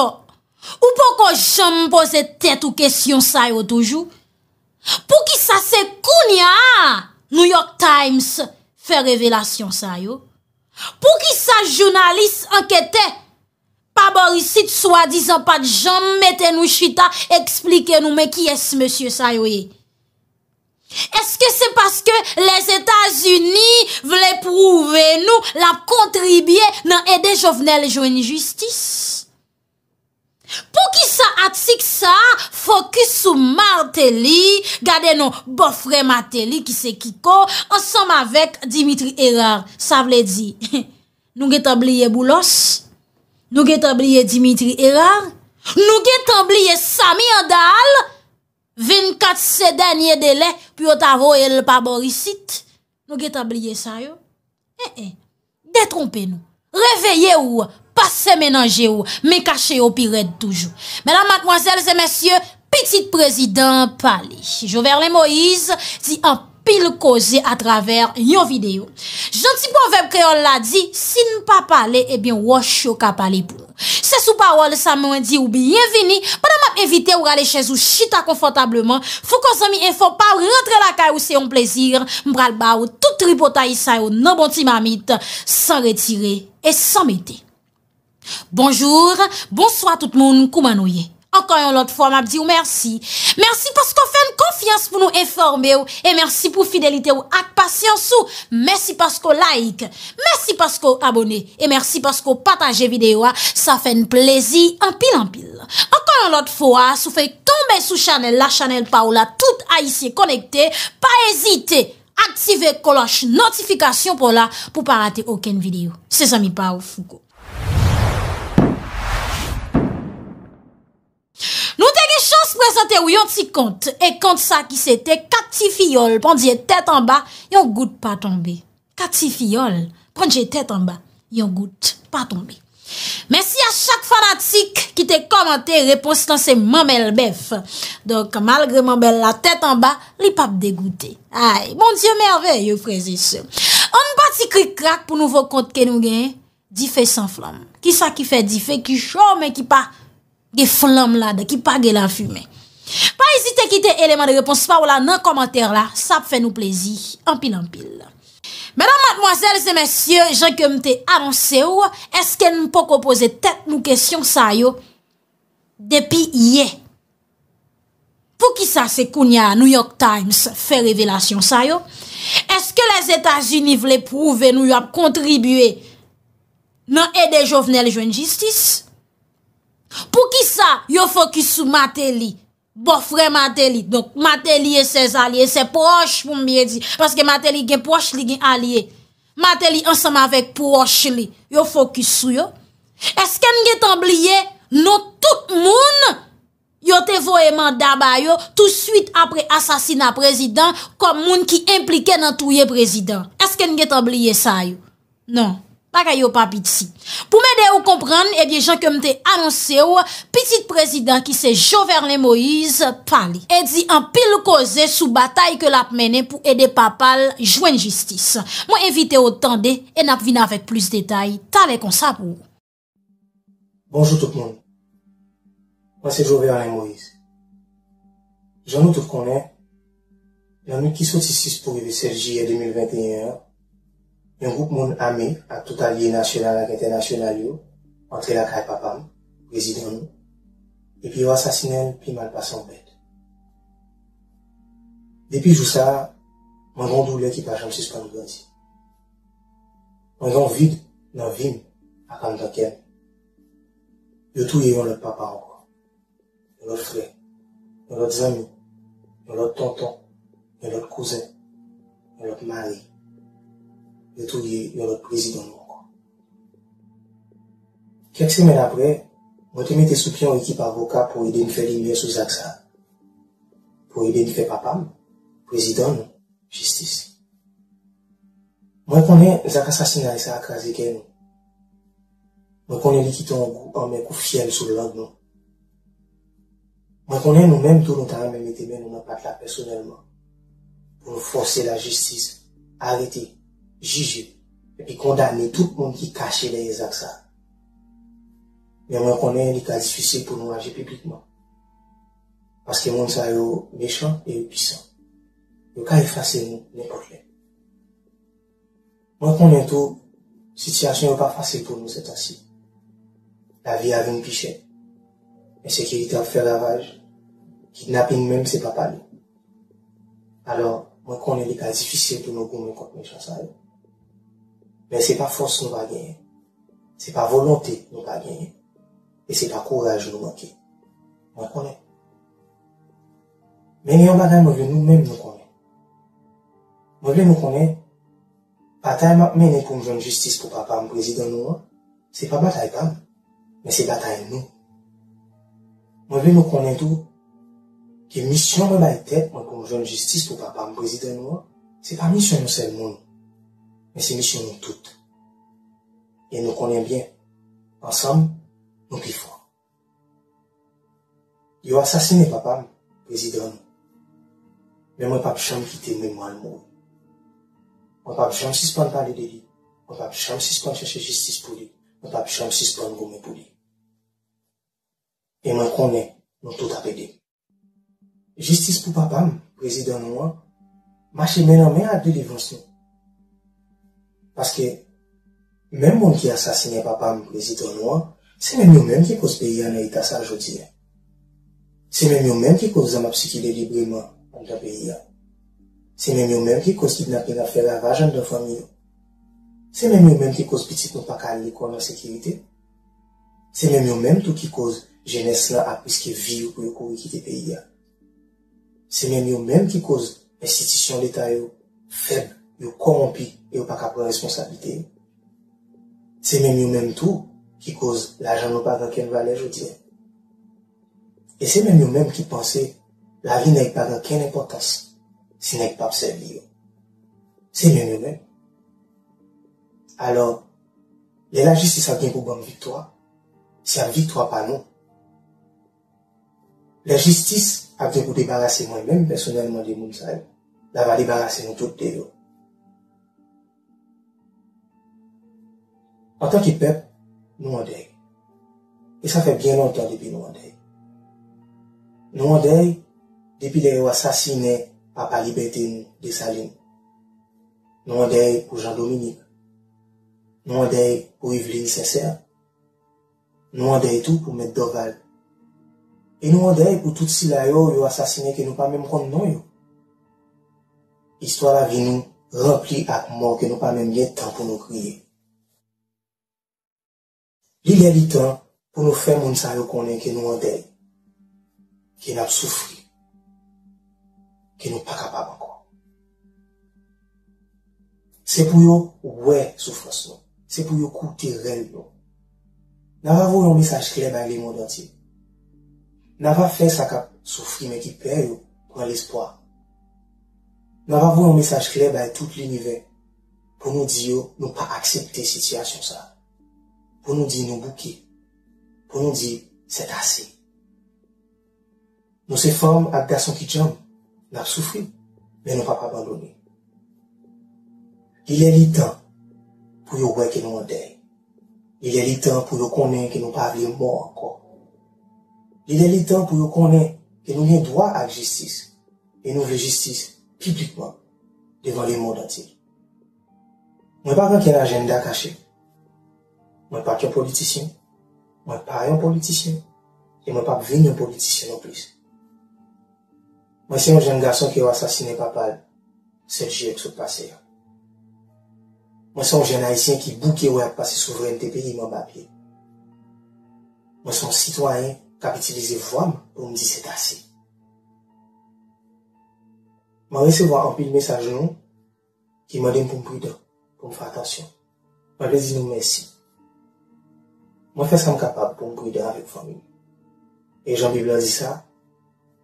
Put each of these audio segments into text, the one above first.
Ou pou kon jom pose tèt ou kesyon sa yo toujou Pou ki sa se koun ya New York Times fè revelasyon sa yo Pou ki sa jounalist anketè Paborisit swa dizan pat jom metè nou chita Eksplike nou me ki es monsye sa yo Eske se paske les Etats-Unis Vle prouve nou la kontribye Nan ede jovnel joun justice Pou ki sa atik sa, fokis sou marteli, gade nou bofremateli ki se kiko, ansam avek Dimitri Erard. Sa vle di, nou ge tabliye Boulos, nou ge tabliye Dimitri Erard, nou ge tabliye Samir Dal, 24 sè denye dele, pi otavo el paborisit, nou ge tabliye sayo, eh, eh, detrompe nou, reveye oua, Pase menanje ou, eh me kache ou, pi red toujou. Mèdam matmwazèl, zè mèsyè, pitit prezidant, pali. Joverle Moïse, di an pil koze a traver yon videyo. Janti pou an veb kreol la di, si n pa pali, ebyon wò chou ka pali pou. Se sou parol, sa mwen di ou biyenveni, padan map evite ou rale chèz ou chita konfotableman, fò konzomi en fò pa ou rentre la kay ou se yon plezir, mbral ba ou tout tri pota yi say ou nan bonti mamit, san retire et san mette. Bonjour, bonsoit tout moun koumanouye Ankan yon lot fwa map di ou mersi Mersi pasko fèn konfians pou nou enforme ou E mersi pou fidelite ou ak pasyans ou Mersi pasko like, mersi pasko abone E mersi pasko pataje videyo a Sa fèn plezi anpil anpil Ankan yon lot fwa sou fèy tombe sou chanel la chanel pa ou la Tout a yisiye konekte Pa ezite aktive koloche notifikasyon pou la Pou pa rate oken videyo Se zami pa ou fugo Chans prezante ou yon ti kont, e kont sa ki sete, kat ti fiyol, pondje tet an ba, yon gout pa tombe. Kat ti fiyol, pondje tet an ba, yon gout pa tombe. Mersi a chak fanatik ki te komante, repos tan se mamel bef. Donk, malgre mamel la tet an ba, li pap degoute. Ay, bon diyo merve, yon frezi se. On ba ti krik krak pou nouvo kont ke nou gen, di fe san flam. Ki sa ki fe di fe, ki chou men ki pa... Ge flam la, de ki pa ge la fume. Pa ezite kite eleman de repons pa ou la nan komantèr la, sa ap fè nou plezi, anpil anpil. Mèdan matmoazèl, se mèsyè, jèkèm te avansè ou, eske nou po ko pose tèt nou kèsyon sa yo, depi ye. Po ki sa se koun ya New York Times fè revelasyon sa yo, eske les Etats-Unis vle pou ve nou yo ap kontribüe nan ede jovnel jwen jistis? Pou ki sa yo fokusou Mate Li? Bofre Mate Li. Donc Mate Li e sez aliye, se poche pou mbiye di. Paske Mate Li gen poche li gen aliye. Mate Li ansam avek poche li. Yo fokusou yo. Esken gen tabliye nou tout moun yo te voeman daba yo tout suite apre asasina prezident kom moun ki implike nan touye prezident. Esken gen tabliye sa yo? Non. Paka yo papit si. Pou mède ou kompran, e eh di jan kem te anonsè ou, pitit prezident ki se Joverne Moïse, pali. E di an pil koze sou batay ke lap mènen pou ede papal jwen jistis. Mwen evite ou tan de, e nap vin avèk plus detay, talè kon sa pou. Bonjour tout le monde. Moi se Joverne Moïse. Jean nous trouve qu'on est la nuit qui soit ici pour éve Sergiè 2021 et un groupe monde armé à tout allié national et international entre la caille papa, président et puis ils assassiné puis mal passé en bête. Depuis tout ça, mon grand douleur qui j'en suis suspendu de grandir. Mon grand vide dans la vie à Kandakem. Je tout ayant le papa encore. Notre frère, notre ami, notre tonton, notre cousin, notre mari. de tou yi yon lot prezidon nou wakwa. Kek semen apre, mwen te mwen te souplyon ekip avoka pou yi den kre limbyen sou zaksan. Pou yi den kre papam, prezidon nou, jistis. Mwen konen, zaka sasina yisa akra zike nou. Mwen konen li ki ton mwen kou fiel sou lòd nou. Mwen konen nou menm tou lontan menmete men nou mwen patla personelman pou nou fwose la jistis a reti juger et puis tout le monde qui cachait les ça. Mais moi, je connais les cas difficiles pour nous manger publiquement. Parce que le monde, ça, est méchant et puissant. Le cas efface nous, n'importe quoi. Moi, je connais tout, situation n'est pas facile pour nous, c'est ainsi. La vie une a vu une pichette. Insécurité a fait Le Kidnapping même, c'est pas parlé. Alors, moi, je connais les cas difficiles pour nous, pour nous, contre méchant, ça, mais c'est pas force nous pas gagner. C'est pas volonté nous pas gagner. Et c'est pas courage nous manquer. Moi, je connais. Mais nous, madame, nous, nous-mêmes, nous connaissons. Nous, nous connaissons. Bataille m'a pour une justice pour papa, président, nous, hein. C'est pas bataille, pas. Mais c'est bataille, nous. Moi, nous connaissons tout. Que mission, nous, la tête, moi, pour une justice pour papa, président, nous, hein. C'est pas mission, nous, c'est monde mais c'est mission nous toutes. Et nous connaît bien. Ensemble, nous plus Il Ils a assassiné papa, président. Mais moi, pas jamais quitter mémoire le mot. Moi, pas jamais suspendre parler de lui. Moi, pas jamais suspendre chercher justice pour lui. Moi, pas jamais suspendre gommer pour lui. Et moi, connais, nous tout à Justice pour papa, président, moi, marcher main en main à deux dévancements. Paske, menm bon ki asasine papa mwen kwezit anwa, se menm yon menm ki koz peyi ane ita sa jodiye. Se menm yon menm ki koz zanma psikile libreman anta peyi ane. Se menm yon menm ki koz tit nanpe la fere avajan do fami yo. Se menm yon menm ki koz pitit nou pa kal li kon la sekirite. Se menm yon menm tou ki koz jenese la apiske vi yo pou yo kou wikite peyi ane. Se menm yon menm ki koz estitisyon lita yo feb. yo korompi, yo pak apre responsabilite. Se men yon men tou, ki koz la jan nou pa ganken valè, je diè. E se men yon men ki panse, la vi nèk pa ganken importans, si nèk pa psev liyo. Se men yon men. Alors, lè la non, jistis apden pou ban vitwa, si ap vitwa pa nou. Lè jistis apden pou debarase mwen mèm personèlman de moun saè, la va debarase mwen tout deyo. Patan ki pep, nou an dey. E sa fe bien lontan depi nou an dey. Nou an dey depi de yo asasine pa pa libertin de Salim. Nou an dey pou Jean-Dominique. Nou an dey pou Yveline Césaire. Nou an dey tou pou Mede Doval. E nou an dey pou tout si la yo yo asasine ke nou pa menm kon non yo. Histoire avi nou repli ak mor ke nou pa menm liye tan pou nou kriye. Li yè li tan pou nou fè moun san yo konen ke nou an dey, ke nap soufri, ke nou pa kapab an kwa. Se pou yo wè soufras nou, se pou yo koute rel nou, nan va vou yon mesaj kleb an li moun dotey. Nan va fè sakap soufri men ki pè yo kwa l'espoi. Nan va vou yon mesaj kleb an tout l'inivek pou nou di yo nou pa aksepte sityasyon sa. pour nous dire nos bouquets, pour nous dire c'est assez. Nous sommes femmes à garçons qui jambent, nous souffert, mais nous ne pas abandonner. Il est le temps pour nous voir que nous en deuil. Il est le temps pour nous connaître que nous ne pas mort encore. Il est le temps pour nous connaître que nous avons droit à la justice et nous voulons justice publiquement devant le monde entier. Nous n'avons pas un agenda caché. Mwen pa ki an politisyen, mwen pa re an politisyen, e mwen pa vini an politisyen an plis. Mwen se yon jen gason ki ou asasine papal, se jek sou pase yon. Mwen se yon jen aisyen ki bou ki ou ap pase souveren te pe, yon mwen pa api. Mwen se yon sitwayen kapitilize vwam, pou mwen di se tasi. Mwen resevwa an pil mesaj nou, ki mwen den pou mpouy do, pou mwen fa atasyon. Mwen pe di nou mwen esi, Mwen fèsk an kapab pou mkwida avèk fòmi. E jan biblan zi sa,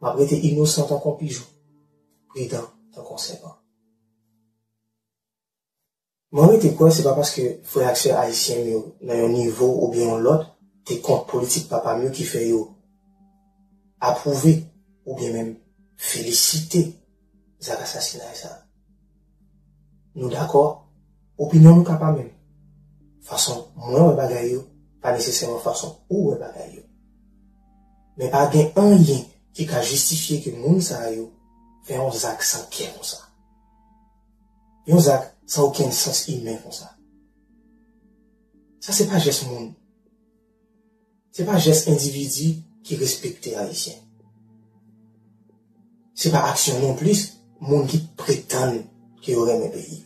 mwen apre te inosant an kompijou, kwida an konsepman. Mwen mwen te kwen se pa paske fwe akse aisyen yo nan yon nivou ou bien yon lot, te kont politik pa pa mwen ki fè yo. Aprouve ou bien mèm felisite zaka sasina yon e sa. Nou d'akor, opinyon mwen kapamèm. Fason mwen wè bagay yo, pa nesesèmen fason ou e bagay yo. Men pa gen an yen ki ka justifiye ki moun sa yo feyon zak sankè kon sa. Yon zak sa ouken sens imè kon sa. Sa se pa jès moun. Se pa jès individu ki respekte a yisyen. Se pa aksyon non plus moun ki prétan ki yon reme peyi.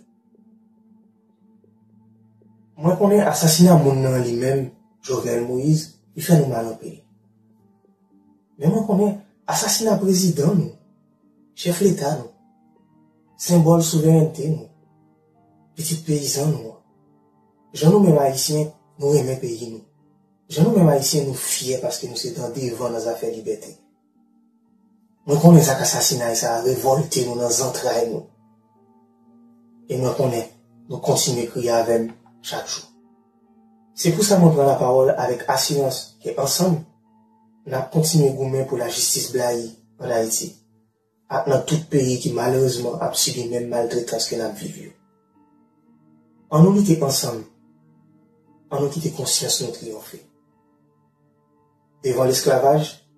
Mwen konen asasina moun nan li menm Jovel Moïse, y fè nou mal an pe. Men mè konè, asasina prezidant nou, chef l'Etat nou, sembol souverentè nou, petit peizan nou. Je nou mè maïsien nou remè pe yi nou. Je nou mè maïsien nou fie paske nou se dèndè y vò nan zafè libetè. Mè konè zak asasina y sa revolte nou nan zantraè nou. E mè konè, nou konsime kriya avèm chak chou. C'est pour ça que nous prenons la parole avec assurance et ensemble, nous continuons gouverner pour la justice blaye en Haïti, dans tout pays qui malheureusement a subi même maltraitance que nous vivons. En nous lutter ensemble, en nous quitter conscience nous triompher. Devant l'esclavage,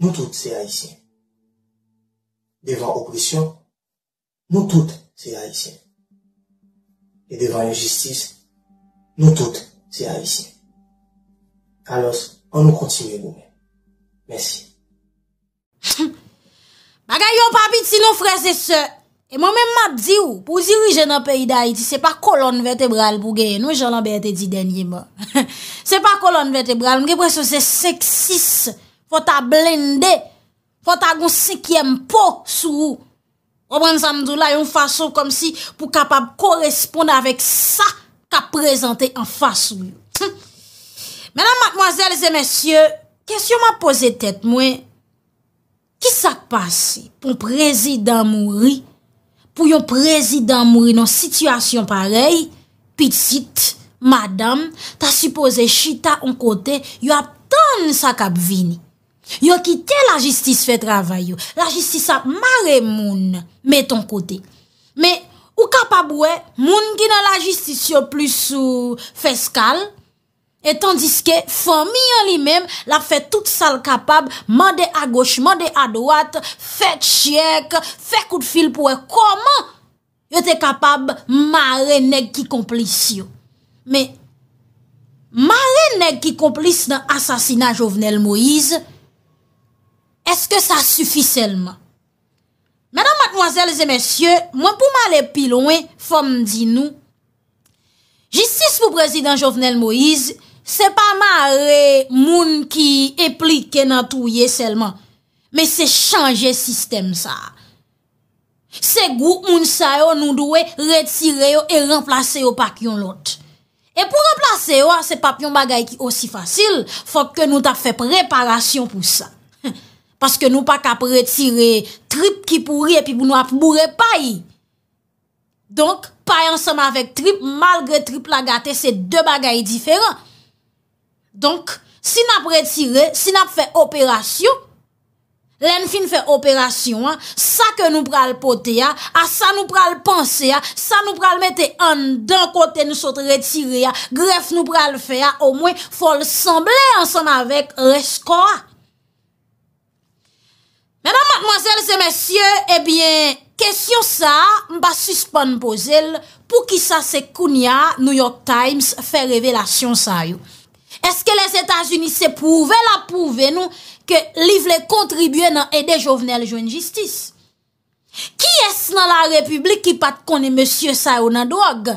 nous tous c'est haïtiens. Devant l'oppression, nous tous c'est haïtiens. Et devant l'injustice, nous toutes Se a yisi. Alos, an nou kontinye gome. Mersi. Ma ga yon papi ti nou fre se se. E mwen men mat di ou. Pou dirije nan peyi da iti, se pa kolon vertebral pou geye. Nou jalan beye te di denye man. Se pa kolon vertebral, mge preso se seksis. Fota blendé. Fota goun sekiyem po sou ou. O ban samdou la yon faso kom si pou kapab koresponde avek sa. Sa. ka prezante an fas ou yo. Menan matmoazèl zè mèsyè, kèsyon ma pose tèt mwen, ki sak pase pou prezident mouri, pou yon prezident mouri nan sityasyon parey, pitit, madame, ta suppose chita an kote, yon ap ton sa kap vini. Yon kite la jistis fe travay yo, la jistis ap mare moun, met an kote. Mè, Ou kapab wè, moun ki nan la jistisyon plus ou feskal, et tandiske, fami an li mèm la fè tout sal kapab, mande a goch, mande a doat, fè tchèk, fè kout fil pou wè. Koman yote kapab mare neg ki komplisyon? Me, mare neg ki komplisyon nan asasina Jovenel Moïse, eske sa sufi selman? Madame, mademoiselles et messieurs Mwen pou ma le pilon Fom di nou Jistis pou prezident Jovenel Moïse Se pa ma re moun ki Eplike nan touye selman Me se chanje sistem sa Se gou moun sa yo Nou do we retire yo E renplase yo pak yon lot E pou renplase yo Se pap yon bagay ki osi fasil Fok ke nou ta fe preparasyon pou sa Paske nou pa kap retire tripe ki pouri e pi pou nou ap bouri payi. Donk, payi anseman vek tripe, malgre tripe la gate, se de bagay diferan. Donk, si nap retire, si nap fe operasyon, len fin fe operasyon, sa ke nou pral pote ya, a sa nou pral panse ya, sa nou pral mette an, dan kote nou sotre retire ya, gref nou pral fe ya, ou mwen fol semble anseman vek resko ya. Madame, mademoiselles et messieurs, eh bien, question sa, mba suspande poselle, pou ki sa se kounia, New York Times, fe revelasyon sa yo. Eske les Etats-Unis se pouve, la pouve nou, ke liv le kontribuye nan ede jovenel joen justice. Ki es nan la republik ki pat koni messieurs sa yo nan doge?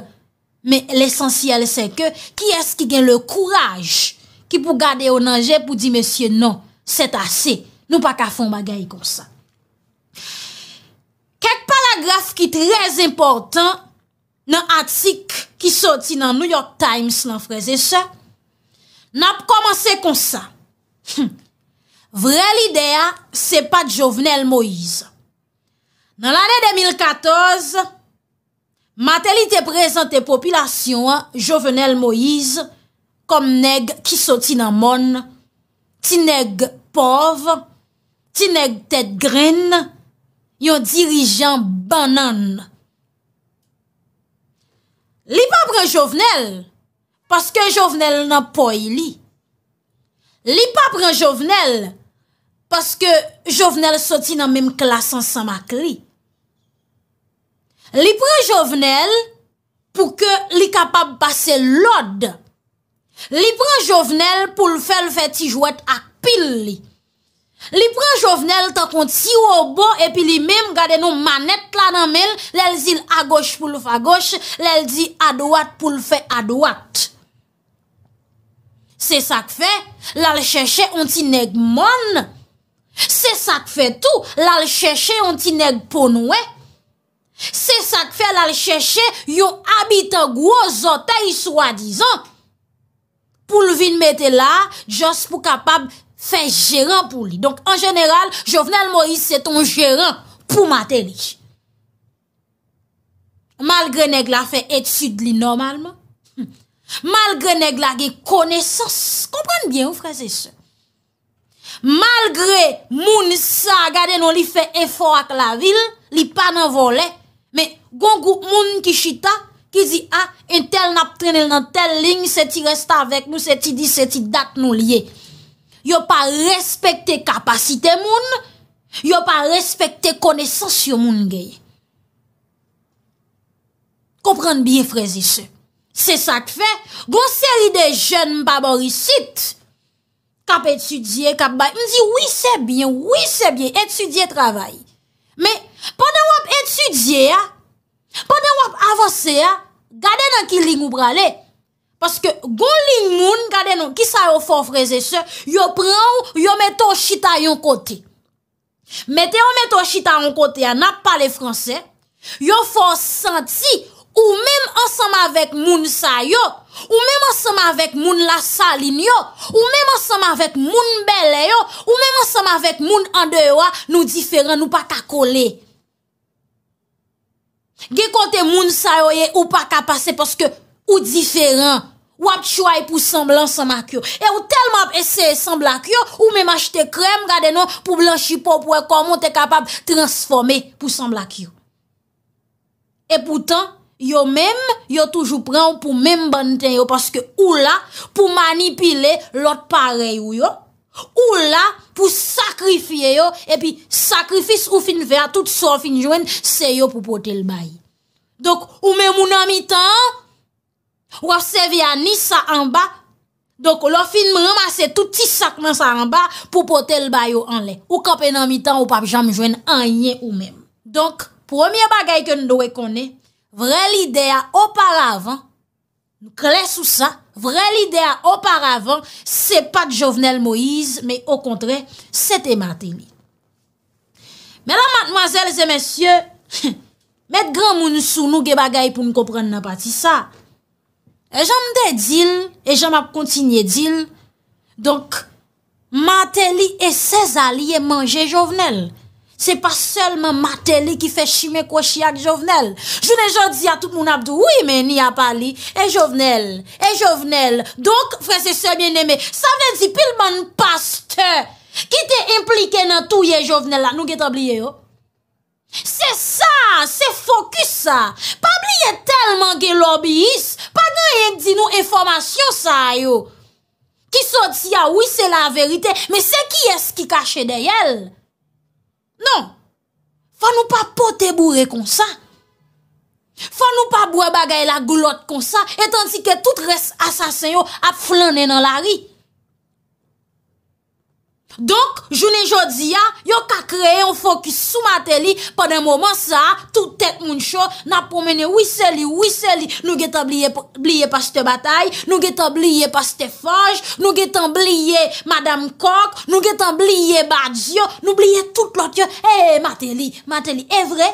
Me l'essensiel se ke, ki es ki gen le kouraj ki pou gade yo nan je pou di messieurs non, set ase. Nou pa ka fon bagay kon sa. Kek paragraf ki trez important nan atik ki soti nan New York Times lan freze sa, nap komanse kon sa. Hm. Vrel idea se pa Jovenel Moïse. Nan l'anè 2014, matelite prezante popilasyon Jovenel Moïse kom neg ki soti nan mon, ti neg pov, Tinèk tèt grin, yon dirijan banan. Li pa pran jovenel, paske jovenel nan poy li. Li pa pran jovenel, paske jovenel soti nan mèm klasan san mak li. Li pran jovenel pou ke li kapab basse lod. Li pran jovenel pou l fèl fè ti jwèt ak pil li. Li pran jovenel ta konti yo bo, epi li mem gade nou manet la nan men, lel zil a goch pou luf a goch, lel zil a doat pou luf e a doat. Se sak fe, lal cheche onti neg mon. Se sak fe tou, lal cheche onti neg ponwe. Se sak fe lal cheche, yo abita gwo zotey swadizan. Poul vin mette la, jos pou kapab teny. Fè jèran pou li. Donk an jeneral, Jovenel Moïse sè ton jèran pou mater li. Malgre neg la fè etud li normalman. Malgre neg la gè konesans. Kompran bien ou frasè sè. Malgre moun sa gade nou li fè efor ak la vil, li pa nan volè. Me, gongou moun ki chita ki zi a, ah, en tel nap trenel nan tel ling, se ti resta avèk nou se ti dit, se ti dat nou liye. Yo pa respekte kapasite moun Yo pa respekte konesans yo moun gey Komprende biye frezi se Se sa te fe Gon seri de jen mpa borisit Kap etudye, kap bay Mdi oui se bien, oui se bien Etudye travay Me, pwede wap etudye Pwede wap avose Gade nan ki ring ou prale Paske goun li moun, gade nou, ki sa yo fon freze se, yo pran ou, yo meto chita yon kote. Mete yo meto chita yon kote, ya nap pale franse, yo fon santi ou men ansama vek moun sa yo, ou men ansama vek moun la salin yo, ou men ansama vek moun bele yo, ou men ansama vek moun ande yo, nou diferan, nou pa ka kole. Ge kote moun sa yo ye, ou pa ka pase, paske ou diferan. Ou ap chouay e pou semblan san ak yo. E ou telman ap e eseye semblan ak yo. Ou mem achete krem gade nou. Pou blan chipo pou e komon te kapab transforme pou semblan ak yo. E poutan yo mem yo toujou pran pou mem baniten yo. Paske ou la pou manipile lot pareyo yo. Ou la pou sakrifye yo. E pi sakrifis ou fin fe a tout sol fin joen se yo pou pote l bayi. Dok ou mem ou nan mi tan yo. Ou ap se ve anis sa anba, donk ou lo fin mreman se touti sakman sa anba, pou pote l bayo anle. Ou kapen an mi tan, ou pap jam jwen an yen ou men. Donk, premier bagay ke nou dowe kone, vre l idea oparavan, nou kles ou sa, vre l idea oparavan, se pa t'jovenel Moise, me o kontre, se te mateni. Mèlan matenwazèl zè mèsyè, mèt gran moun sou nou ge bagay pou nou kopren nan pati sa. Mèlan matenwazèl zè mèsyè, E janm de din, e janm ap kontinye din, donk, mateli e sezali ye manje jovenel. Se pa selman mateli ki fe shime kwa shiak jovenel. Jounen jan di a tout moun ap di, oui men, ni ap ali, e jovenel, e jovenel. Donk, frese se mien eme, sa ven di pilman paste, ki te implike nan tou ye jovenel la, nou geta bliye yo. Se sa, se fokus sa, pa bliye telman gen lobbyist, pa nan yek di nou enformasyon sa a yo. Ki sot si a, oui se la verite, me se ki es ki kache dey el. Non, fa nou pa pote bourre kon sa. Fa nou pa boue bagay la goulot kon sa, etan si ke tout res asasen yo ap flan enan la ri. Donk, jounen jodi ya, yon ka kreye yon fokus sou mateli Pwede mwoman sa, tout tek moun chou na pwomenen wise li, wise li Nou getan bliye pas te batay, nou getan bliye pas te fage Nou getan bliye Madame Kok, nou getan bliye Badjo Nou bliye tout lot yo, eee eh, mateli, mateli, e vre?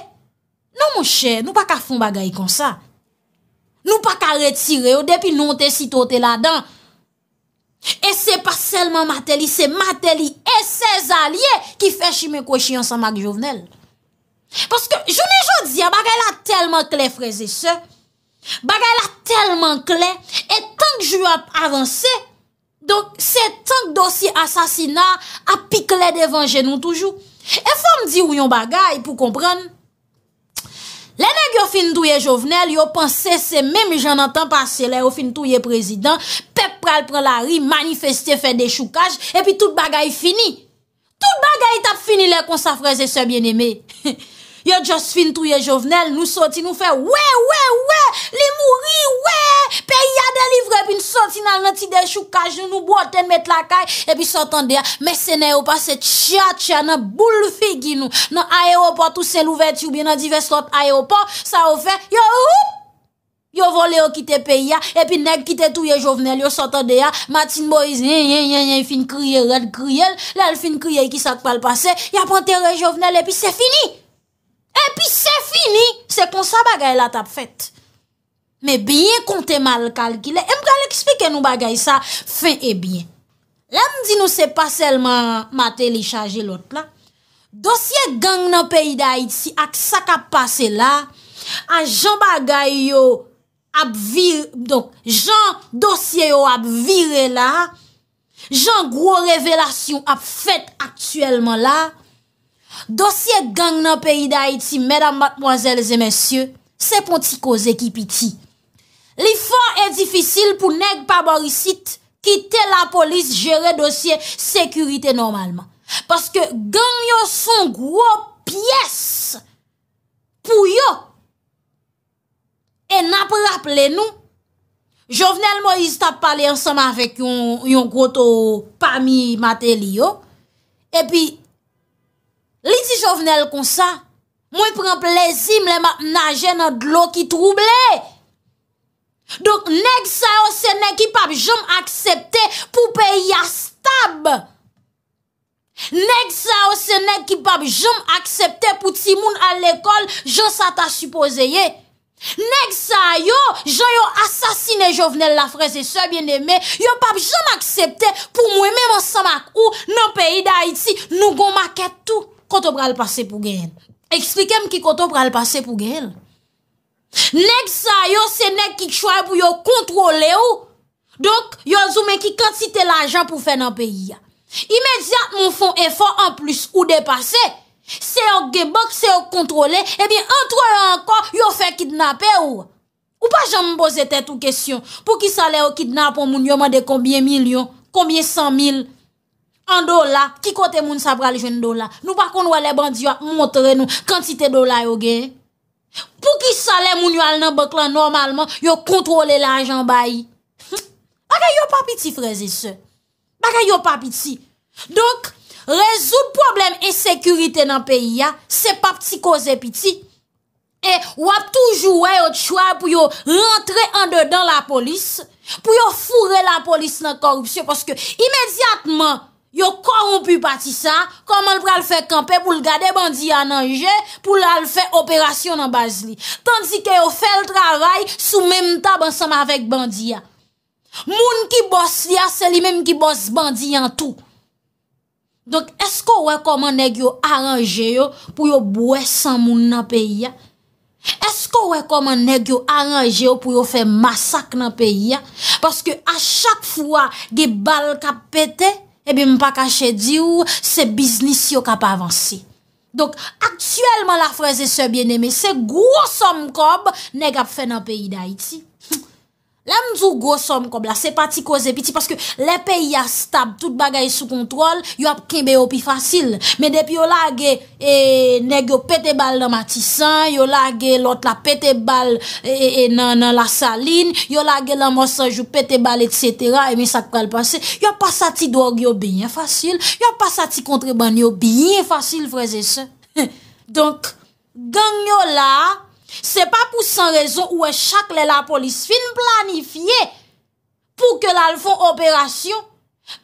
Non mwen chè, nou pa ka fon bagay kon sa Nou pa ka retire yo depi nou te sitote la dan E se pa selman Mateli, se Mateli e se alye ki fè chime kwe chiyan sa mag jovenel Paske jounen joun diyan, bagay la telman kle freze se Bagay la telman kle, e tank jou avanse Donk se tank dosi asasina api kle devan jenon toujou E fòm di ou yon bagay pou kompran Le neg yo fin tou ye jovenel, yo pan sese me, mi jan anten pase le, yo fin tou ye prezident, pep pral pralari, manifestye, fe de choukaj, e pi tout bagay fini. Tout bagay tap fini le konsafreze se bieneme. Yo just fin tou ye jovenel, nou soti, nou fe, we, we, we, li mouri, we, pe ya de livre, epi nou soti nan nan ti de choukaj, nou nou bote, nou met lakay, epi sotan de ya, mese ne yo pa, se tsyat, tsyat, nan bou lufi gi nou, nan ayo pa, tout se lou veti ou bi, nan di ve sot, ayo pa, sa yo fe, yo, yo vo le yo kite pe ya, epi neg kite tou ye jovenel, yo sotan de ya, matin bo yi zi, yi, yi, yi, fin kriye, red kriye, lel fin kriye ki sak pal pase, ya pante re jovenel, epi se fini. E pi se fini, se pon sa bagay la tap fèt. Me byen kontè mal kalkile, m kal ekspike nou bagay sa fè e byen. La m di nou se pa selman ma telechaje lot la. Dosye gang nan peyi da iti ak sak ap pase la, a jan bagay yo ap vir, jan dosye yo ap vire la, jan gro revelasyon ap fèt aktuelman la, Dosye gang nan peyi da iti, medan batmwazelze mensyo, se pon ti koze ki piti. Li fon e difisil pou neg pa borisit, kite la polis jere dosye sekurite normalman. Paske gang yo son gro pyes, pou yo, e na pou rapple nou. Jovenel Moïse tap pale ansama avèk yon groto pami materyo, epi, Li ti jovenel kon sa, mwen pren plezim le ma nage nan dlo ki trouble. Dok nek sa yo se nek ki pap jom aksepte pou pe yastab. Nek sa yo se nek ki pap jom aksepte pou ti moun al ekol jonsata suposeye. Nek sa yo, janyo asasine jovenel la freze se bieneme, yo pap jom aksepte pou mwen mwen samak ou nan peyi da iti nou goma ketou. Koto pral pase pou gen. Eksplikem ki koto pral pase pou gen. Nèk sa yo, se nèk ki chwae pou yo kontrole yo. Donk, yo zoumen ki kantite l'ajan pou fè nan peyi ya. Imediat moun fon e fon an plus ou depase. Eh se yo gebok, se yo kontrole, ebi antre yo ankon, yo fè kidnapè yo. Ou pa jan mboze tè tou kesyon, pou ki salè yo kidnapon moun yo man de kombien milyon, kombien san mil? An do la, ki kote moun sa pral jen do la. Nou pa kon wale bandi ya montre nou kantite do la yo gen. Po ki sa le moun yo al nan baklan normalman, yo kontrole la anjan bayi. Bakay yo pa piti freze se. Bakay yo pa piti. Donk, rezout problem e sekurite nan peyi ya, se pa piti koze piti. E wap toujou wè yot chwa pou yo rentre an dedan la polis. Pou yo fure la polis nan korupsyon poske imediatman Yo koron pu pati sa, koman l pral fe kampe pou l gade bandiya nan je, pou l al fe operasyon nan baz li. Tanti ke yo fel tra ray sou menm tab ansama vek bandiya. Moun ki bos li a, se li menm ki bos bandiya an tou. Donk, esko wekoman neg yo aranje yo pou yo bwe san moun nan peyi ya? Esko wekoman neg yo aranje yo pou yo fe masak nan peyi ya? Paske a chak fwa ge bal kapete, e eh bi m pa kache di ou se biznis yo ka pa avanse. Donk, aktuelman la freze se bieneme, se gwo som kob neg ap fè nan peyi da iti. La mzou gosom kom la, se pati koze piti, paske le pe ya stab, tout bagay sou kontrol, yo ap kenbe yo pi fasil. Men depi yo lage e, neg yo pete bal nan matisan, yo lage lot la pete bal e, e, nan la salin, yo lage lan monsanjou pete bal, etc. Emi sak pral pase, yo pasati do or yo bine fasil, yo pasati kontreban yo bine fasil, freze se. Donk, gang yo la, Se pa pou san rezon ou e chak lè la polis fin planifiye pou ke lal fon operasyon,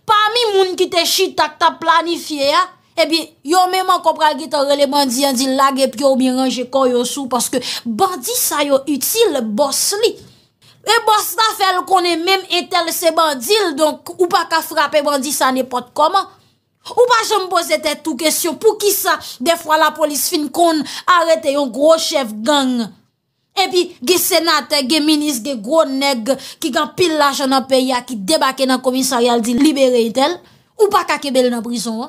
pa mi moun ki te chi tak ta planifiye ya, e bi yo mèman kopra gè tan rele bandi yandil lage pyo mi ranje koyo sou paske bandi sa yo util, boss li. E boss ta fel konè mèm etel se bandil, donk ou pa ka frape bandi sa nepot koman. Ou pa jom pose te tou kesyon pou ki sa defwa la polis fin kon arete yon gro chef gang. Epi ge senate, ge minis, ge gro neg ki gan pil la janan peya ki debake nan komisaryal di libere itel. Ou pa ka kebel nan brison.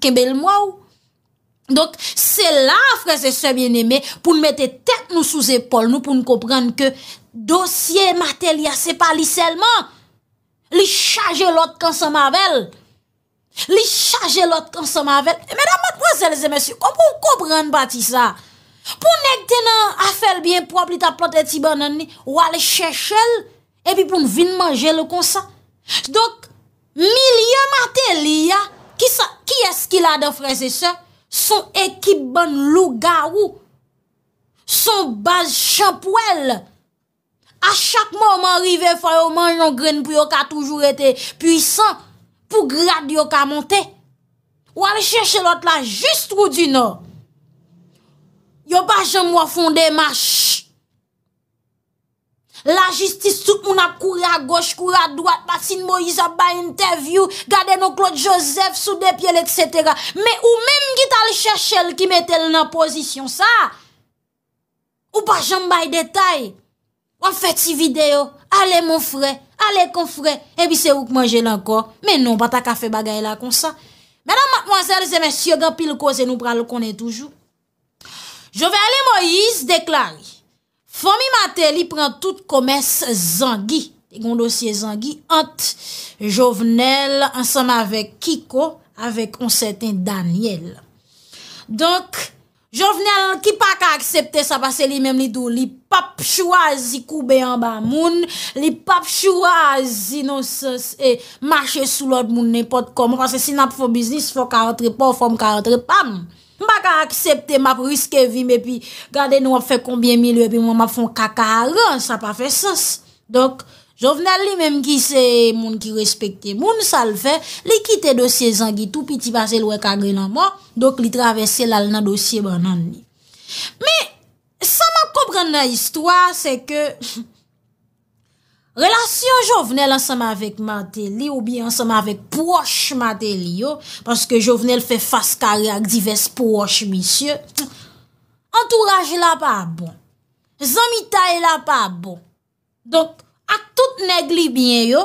Kebel mwa ou. Donk se la freze se bien eme pou nmete tek nou sou zepol nou pou nkoprande ke dosye matel ya se pa li selman. Li chaje lot kan sa mavel. Li chaje lot konsa mavel E mèdamat wazèl zè mèsyou Kom pou koupren bati sa Pou nèk tè nan afèl byen Pou ap li ta plote tibè nan ni Ou alè chè chèl E pi pou m vin manje lò konsa Donk Milyè matè li ya Ki sa Ki esk il a da frèzè sa Son ekip ban lou ga ou Son baz chan pou el A chak mòman rive fè ou manj Nan gren pou yo ka toujou etè Puy san Pou grad yo ka monte. Ou al chèche lot la jist ou di nou. Yo pa jom wafonde ma ch. La jistis tout moun ap koure a goch, koure a dwat. Basin Moïse ap ba interview. Gade nou Claude Joseph sou depyele etc. Me ou menm git al chèche l ki met el nan pozisyon sa. Ou pa jom bay detay. Ou an fè ti video. Ale moun frey. Ale kon fure, ebi se ouk manje lankor. Menon, pata kafe bagay la kon sa. Menon, matmoazel, zeme syoga pil koze nou pral konen toujou. Joveli Moïse deklari. Fomi Mateli pren tout komes Zangui. E gondosye Zangui, ant, jovenel, ansanm avek Kiko, avek onseten Daniel. Donk. Jo vnen ki pa ka aksepte, sa pa se li menm li do. Li pap choua zi koube yon ba moun. Li pap choua zi non sens. E, mache sou lot moun nepot kom. Mwen kase sin ap foun biznis, foun ka antre pa, foun ka antre pam. Mwen pa ka aksepte, mwen ap riske vi. Mwen pi, gade nou ap fè konbyen miliwe, mwen ap foun kaka aran. Sa pa fè sens. Donk. Jovenel li menm ki se moun ki respekte moun, sa l fe, li kite dosye zangitou, pi ti base lwe kagre nan moun, dok li travese lal nan dosye ban nan ni. Me, sa man kompren nan istwa, se ke, relasyon jovenel ansama vek mater li, ou bi ansama vek pwosh mater li yo, paske jovenel fe faskari ak divers pwosh misye, antouraj la pa bon, zanmi tay la pa bon, dok, ak tout neg li byen yo,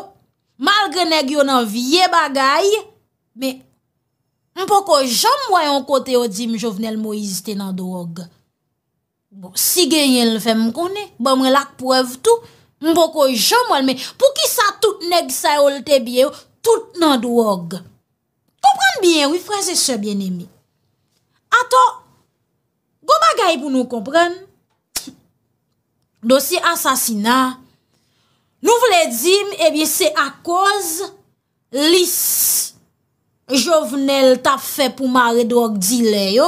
malge neg yo nan vie bagay, me, mpo ko jom woy yon kote yo di mjouvenel Moise te nan do og. Bon, si genyen l fe mkone, ba bon, mwen lak pwev tou, mpo ko jom woy l men. Pou ki sa tout neg sa yo l te byen yo, tout nan do og. Kompran byen, wifran, se se byen emi. Ato, go bagay pou nou kompran, dosi asasina, Nou vle dim, ebyen, eh se a koz lis jovenel tap fe pou mare drok di le yo,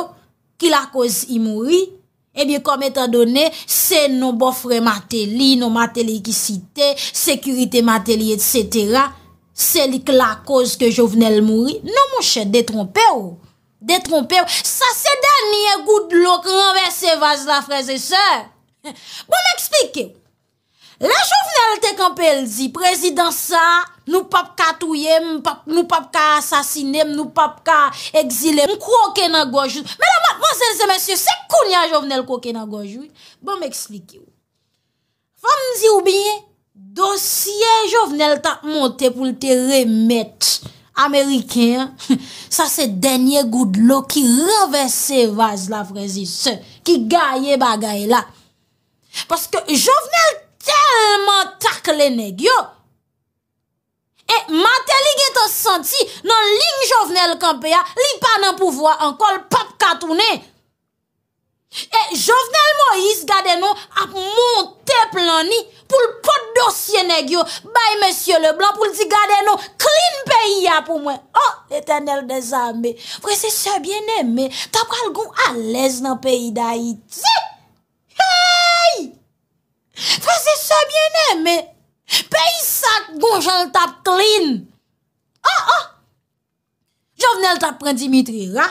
ki la koz i mouri, ebyen, eh kom etan donen, se nou bofre mateli, nou mateli ki site, sekurite mateli, et cetera, se li ke la koz ke jovenel mouri, nou monshe, detrompe ou, detrompe ou, sa se danye gout loke renve se vaz la freze se, pou bon, m eksplike ou, La jovenel te kampel di, prezident sa, nou pap katouye, nou pap ka asasinem, nou pap ka eksilem, nou kwa okè nan gojou. Mèdèm, madèm, vansèlè, mèsyè, se kounè jovenel kwa okè nan gojou. Bon mèkslik yon. Fèm zi ou bè, dosye jovenel ta montè pou lte remèt, Amerikèn, sa se denye goudlò ki revè se vaz la frezi, se ki gaye bagaye la. Paske jovenel te, telman takle negyo. E, matè li gen ton santi, nan ling Jovenel Kampia, li pa nan pouvoa ankol pap katounen. E, Jovenel Moïse gade nou ap monte plani pou l pod dosye negyo, bay mèsyo le blan pou l ti gade nou klin peyi ya pou mwen. Oh, etanel de zame, vwese sebyen eme, tapal goun alez nan peyi da iti. Fase sebyen eme, pe isak gwo jan l tap klin. Ha, ha, jo vnen l tap pren Dimitri Ra,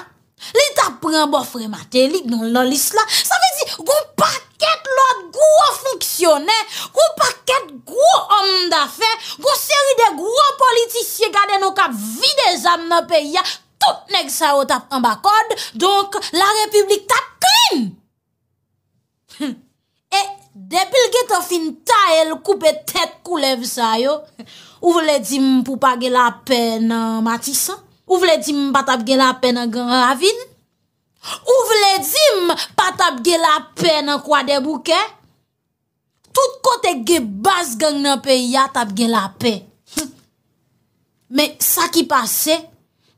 li tap pren bo frematelik non l olis la. Sa vezi, gwo paket lot gwo fonksyonen, gwo paket gwo om da fe, gwo seri de gwo politisye gade nou kap vide zan nan peya, tout nek sa yo tap an bakod, donk la republik tap klin. Hmm. Debil ge to fin ta el koupe tet koulev sa yo. Ou vle di m pou pa gen la pen Matisa? Ou vle di m pa tab gen la pen gen Ravid? Ou vle di m pa tab gen la pen kwa debu ke? Tout kote ge bas gen gen pe ya tab gen la pen. Hm. Me sa ki pase,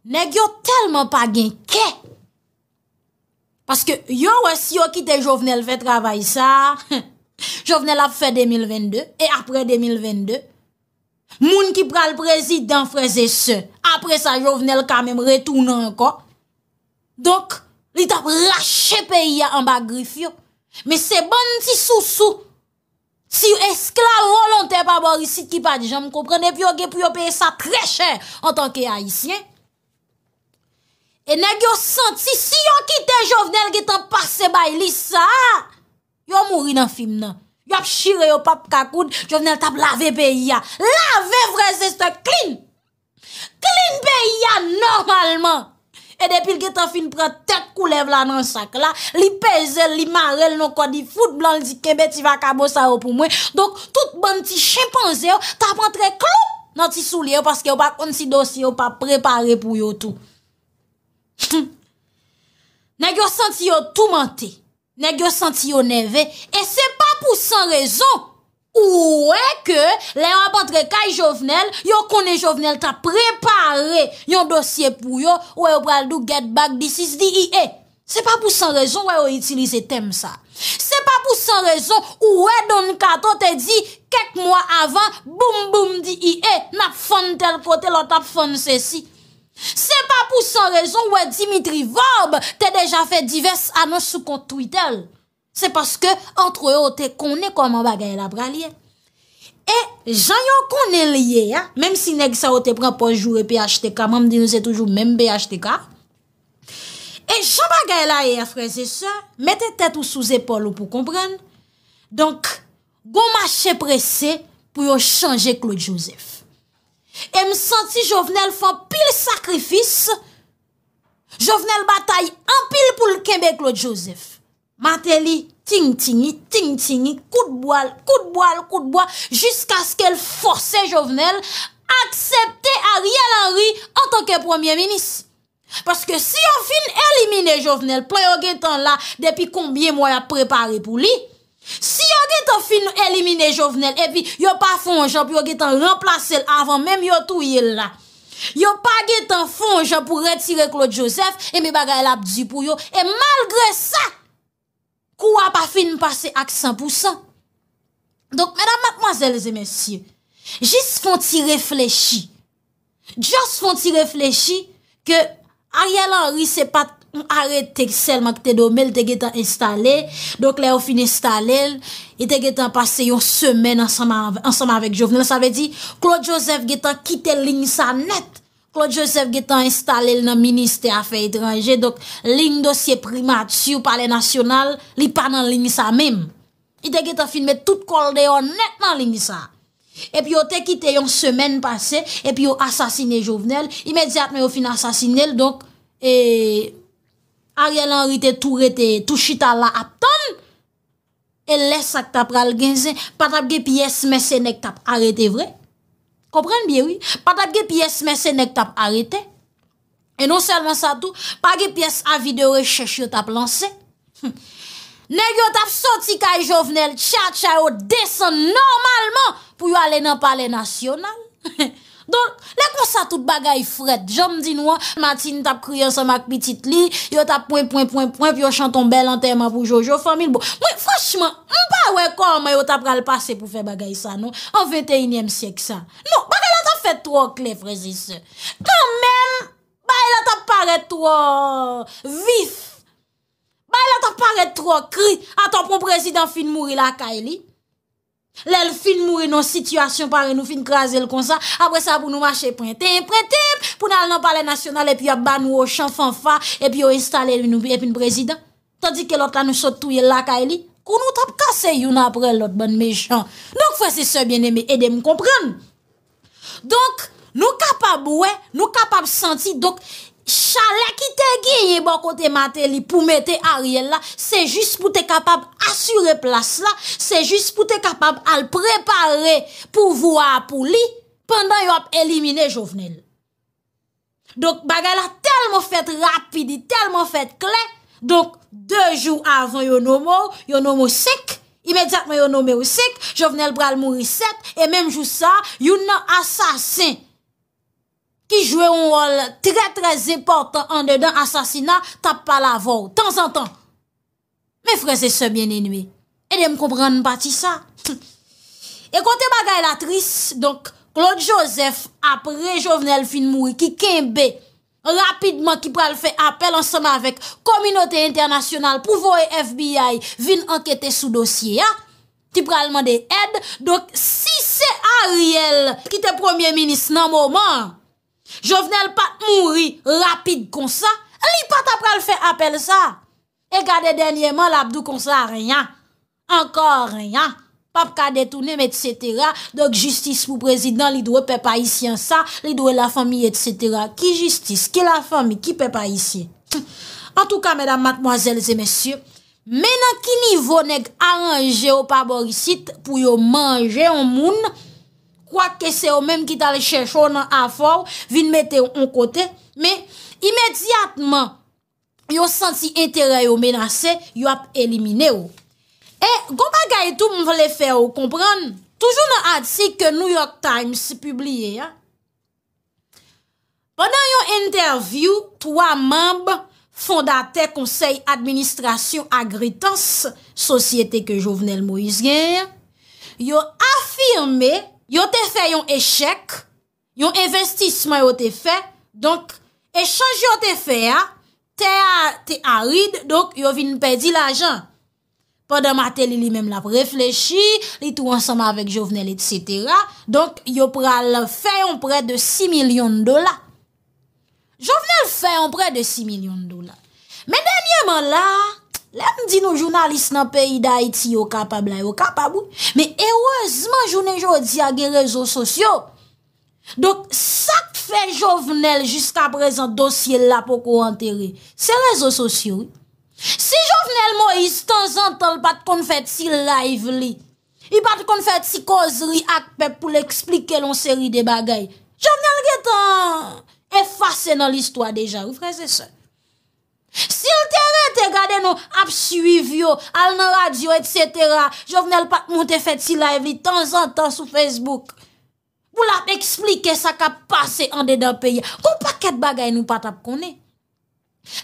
ne gyo telman pa gen ke. Paske yo wes yo ki te jo vnel fe travay sa... Hm, Jovenel ap fe 2022 E apre 2022 Moun ki pra l prezid Dan freze se Apre sa jovenel kamem retoune anko Donk Li tap lache pe ya an bagrif yo Me se bon ti sou sou Si yo eskla Volante pa borisit ki pa di Jan m komprene Pyo ge pyo peye sa tre chen En tanke haisyen E neg yo senti Si yo kite jovenel Ge tap pase bay li sa Ha yo mouri nan film nan. Yo ap shire yo pap kakoud, yo vene l tap lave pe iya. Lave vreze se te klin. Klin pe iya normalman. E depil ge ta film pre, tek koulev la nan sak la, li pe zel, li marel, non kwa di foud blan, li di kebe ti va kabo sa yo pou mwen. Donk, tout ban ti chepanze yo, tap antre klo nan ti souli yo, paske yo pa konti dosi yo, yo pa prepare pou yo tou. Nan yo senti yo tou manti, Ne gyo senti yo neve. E se pa pou san rezon. Ou we ke le yo apantre kay jovenel. Yo kone jovenel ta prepare yon dosye pou yo. Ou we pral do get back this is the EA. Se pa pou san rezon ou we yo utilize tem sa. Se pa pou san rezon ou we don kato te di. Kek mwa avan boom boom di EA. Na fon tel kote la ta fon sesi. Se pa pou san rezon, wè Dimitri Vob, te deja fe divers anons sou kont Twitter. Se paske, antre yo te kone koman bagay la pralye. E jan yo kone liye, mèm si neg sa yo te pren pojou e PHTK, mèm di nou se toujou mèm PHTK. E jan bagay la e afreze se, mette tet ou sou zepol ou pou komprèn. Donk, gomache prese pou yo chanje Claude Joseph. E m senti Jovenel fan pil sakrifis, Jovenel batay an pil pou l'Kembe Claude Joseph. Matè li, ting tingi, ting tingi, kou de boal, kou de boal, kou de boal, jisk aske l forse Jovenel aksepte Ariel Henry an tanke premier menis. Paske si yon fin elimine Jovenel, plan yon gen tan la, depi kombye mwa ya prepare pou li? Si yo ge tan fin elimine jovenel, epi yo pa fonjan pou yo ge tan remplase el avan, menm yo tou ye la, yo pa ge tan fonjan pou retire Claude Joseph, e mi bagay la ap di pou yo, e malgre sa, kouwa pa fin pase ak 100%. Donk, menam, matmazelze, mensyen, jis fon ti reflechi, jis fon ti reflechi, ke a yelan risepat kouwa, ou arete te sel mak te domel, te getan installe, dok le ou fin installe, e te getan pase yon semen ansama avèk Jovenel, sa ve di, Claude Joseph getan kite lign sa net, Claude Joseph getan installe l nan Ministè Afè Etranger, dok lign dosye primat sou pale nasyonal, li pa nan lign sa mèm, e te getan filme tout kol de yon net nan lign sa, e pi yo te kite yon semen pase, e pi yo asasine Jovenel, imediat me ou fin asasine l, dok e... a rè lan rite tou rete tou chita la ap ton, e lè sak tap ral genze patap ge piyes mese nek tap arete vre. Kopren biye wè? Patap ge piyes mese nek tap arete. E non selman sa tou, pa ge piyes avide recheche yo tap lanse. Hm. Nè yo tap soti kay e jovnel, tcha tcha yo desen normalman pou yo ale nan pale nasyonal. Don, lè kwa sa tout bagay fred, jom di nou an, matin tap kri an sa mak pitit li, yo tap pon, pon, pon, pon, pi yo chan ton bel anterman pou Jojo, famil bo. Mwen, fweshman, mba wek an, mwen yo tap pral pase pou fe bagay sa, nou, an 21èm seksan. Nou, bagay la tap fè tro kle, frezise. Kan men, bagay la tap pare tro vif. Bagay la tap pare tro kri, an ton pon prezident fin mouri la ka e li. Lè l fin moure nou situasyon parè, nou fin krasè l konsa, apre sa pou nou mache prentè, prentè, pou nou al nan pale nasyonal, epi yo ban nou o chan fanfa, epi yo installè l nou epi l prezident. Tandikè l ot la nou sot touye l laka elè, kou nou tap kase yon apre l ot bon mechan. Nou fwè se se bienemè, edè mou komprèn. Donk, nou kapab wè, nou kapab santi, donk. chale ki te genye bon kote mater li pou mette a riel la, se jist pou te kapab asure plas la, se jist pou te kapab al prepare pou vwa pou li, pandan yo ap elimine Jovenel. Dok bagay la telmo fet rapidi, telmo fet kle, dok de jou avan yo nomor, yo nomor sik, imediatman yo nomor sik, Jovenel bral mou riset, e menm jou sa, yon nan asasin. ki jwe yon rol tre tre zeportan an dedan asasina, tap pa la vor, tan zan tan. Me freze se bien enwe, e de m kompran m pati sa. E kote bagay la tris, donk Claude Joseph apre Jovenel Finmoui, ki kembe rapidman, ki pral fe apel ansama vek Komunote Internasyonal Pouvo e FBI vin anketen sou dosye, ki pral man de ed, donk si se Ariel ki te premier minis nan mouman, Jo vene l pat mouri rapide kon sa, li pat apre l fe apel sa. E gade denyeman l apdou kon sa renyan, ankor renyan. Pap kade tou nem, et cetera, dok justice pou prezident, li dwe pe pa isye an sa, li dwe la fami, et cetera. Ki justice, ki la fami, ki pe pa isye? Hm. En tou ka, mèdam, matmoazèlzè, mèsyè, mènan ki ni vonek aranje ou paborisit pou yo manje ou moun, kwa ke se ou menm ki talè chèchou nan afor, vin mette ou an kote, men imediatman, yo senti entere yo menase, yo ap elimine ou. E, gompa gayetou mwen vle fè ou, kompran, toujou nan atik ke New York Times si publie, an, an an yo interview, 3 mamb, fondate, konsey, administrasyon, agritans, sosyete ke Jovenel Moise, yo afirme, yo te fè yon échèk, yon investisman yo te fè, donk, échange yo te fè ya, te arid, donk, yo vin pèdi l'ajan. Pèdè matè li li mèm la p'reflechi, li tou ansama avèk Jovenel, etsetera, donk, yo pral fè yon prè de 6 milyon dola. Jovenel fè yon prè de 6 milyon dola. Mè dènyèman la, Lèm di nou jounalist nan peyi d'Haïti yo kapab la, yo kapab ou. Me eroèzman jounen jò di agè rezo sosyo. Dok sak fè jòvenel jiska prezen dosye la pou kou anterè. Se rezo sosyo ou. Si jòvenel mò is tan zantan l pat konfèd si live li. I pat konfèd si koz ri akpe pou l'eksplike lon seri de bagay. Jòvenel gè tan efase nan l'istwa deja ou frezè sè. Sil tere te gade nou ap suiv yo, al nan radyo, et cetera, jovenel pat moun te fet si live li tan zan tan sou Facebook. Pou la explike sa ka pase ande dan peye. Kou pa ket bagay nou pat ap kone?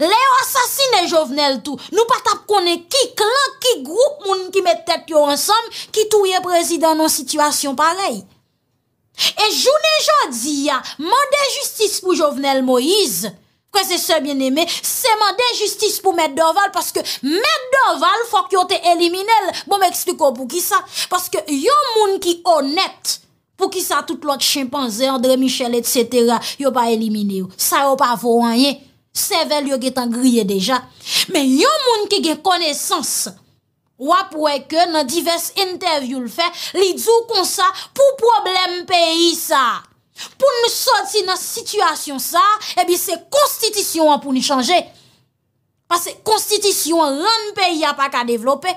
Le yo asasine jovenel tou. Nou pat ap kone ki klan, ki group moun ki met tete yo ansam, ki touye prezident nan situasyon paley. E jounen jodi ya, mande justice pou jovenel Moïse, Prese se bien eme, seman de justice pou Medoval, paske Medoval fok yo te elimine el. Bo me ekspliko pou ki sa, paske yo moun ki onet, pou ki sa tout lot chimpanzé, André Michel, etc., yo pa elimine yo. Sa yo pa avouanyen, sevel yo getan griye deja. Men yo moun ki ge konesans, wapweke nan divers interview l fe, li dzou kon sa pou problem peyi sa. Poun nou sot si nan sitwasyon sa, ebi eh se konstitisyon wap pou nou chanje. Pas se konstitisyon, lan nou peyi apak a devlope.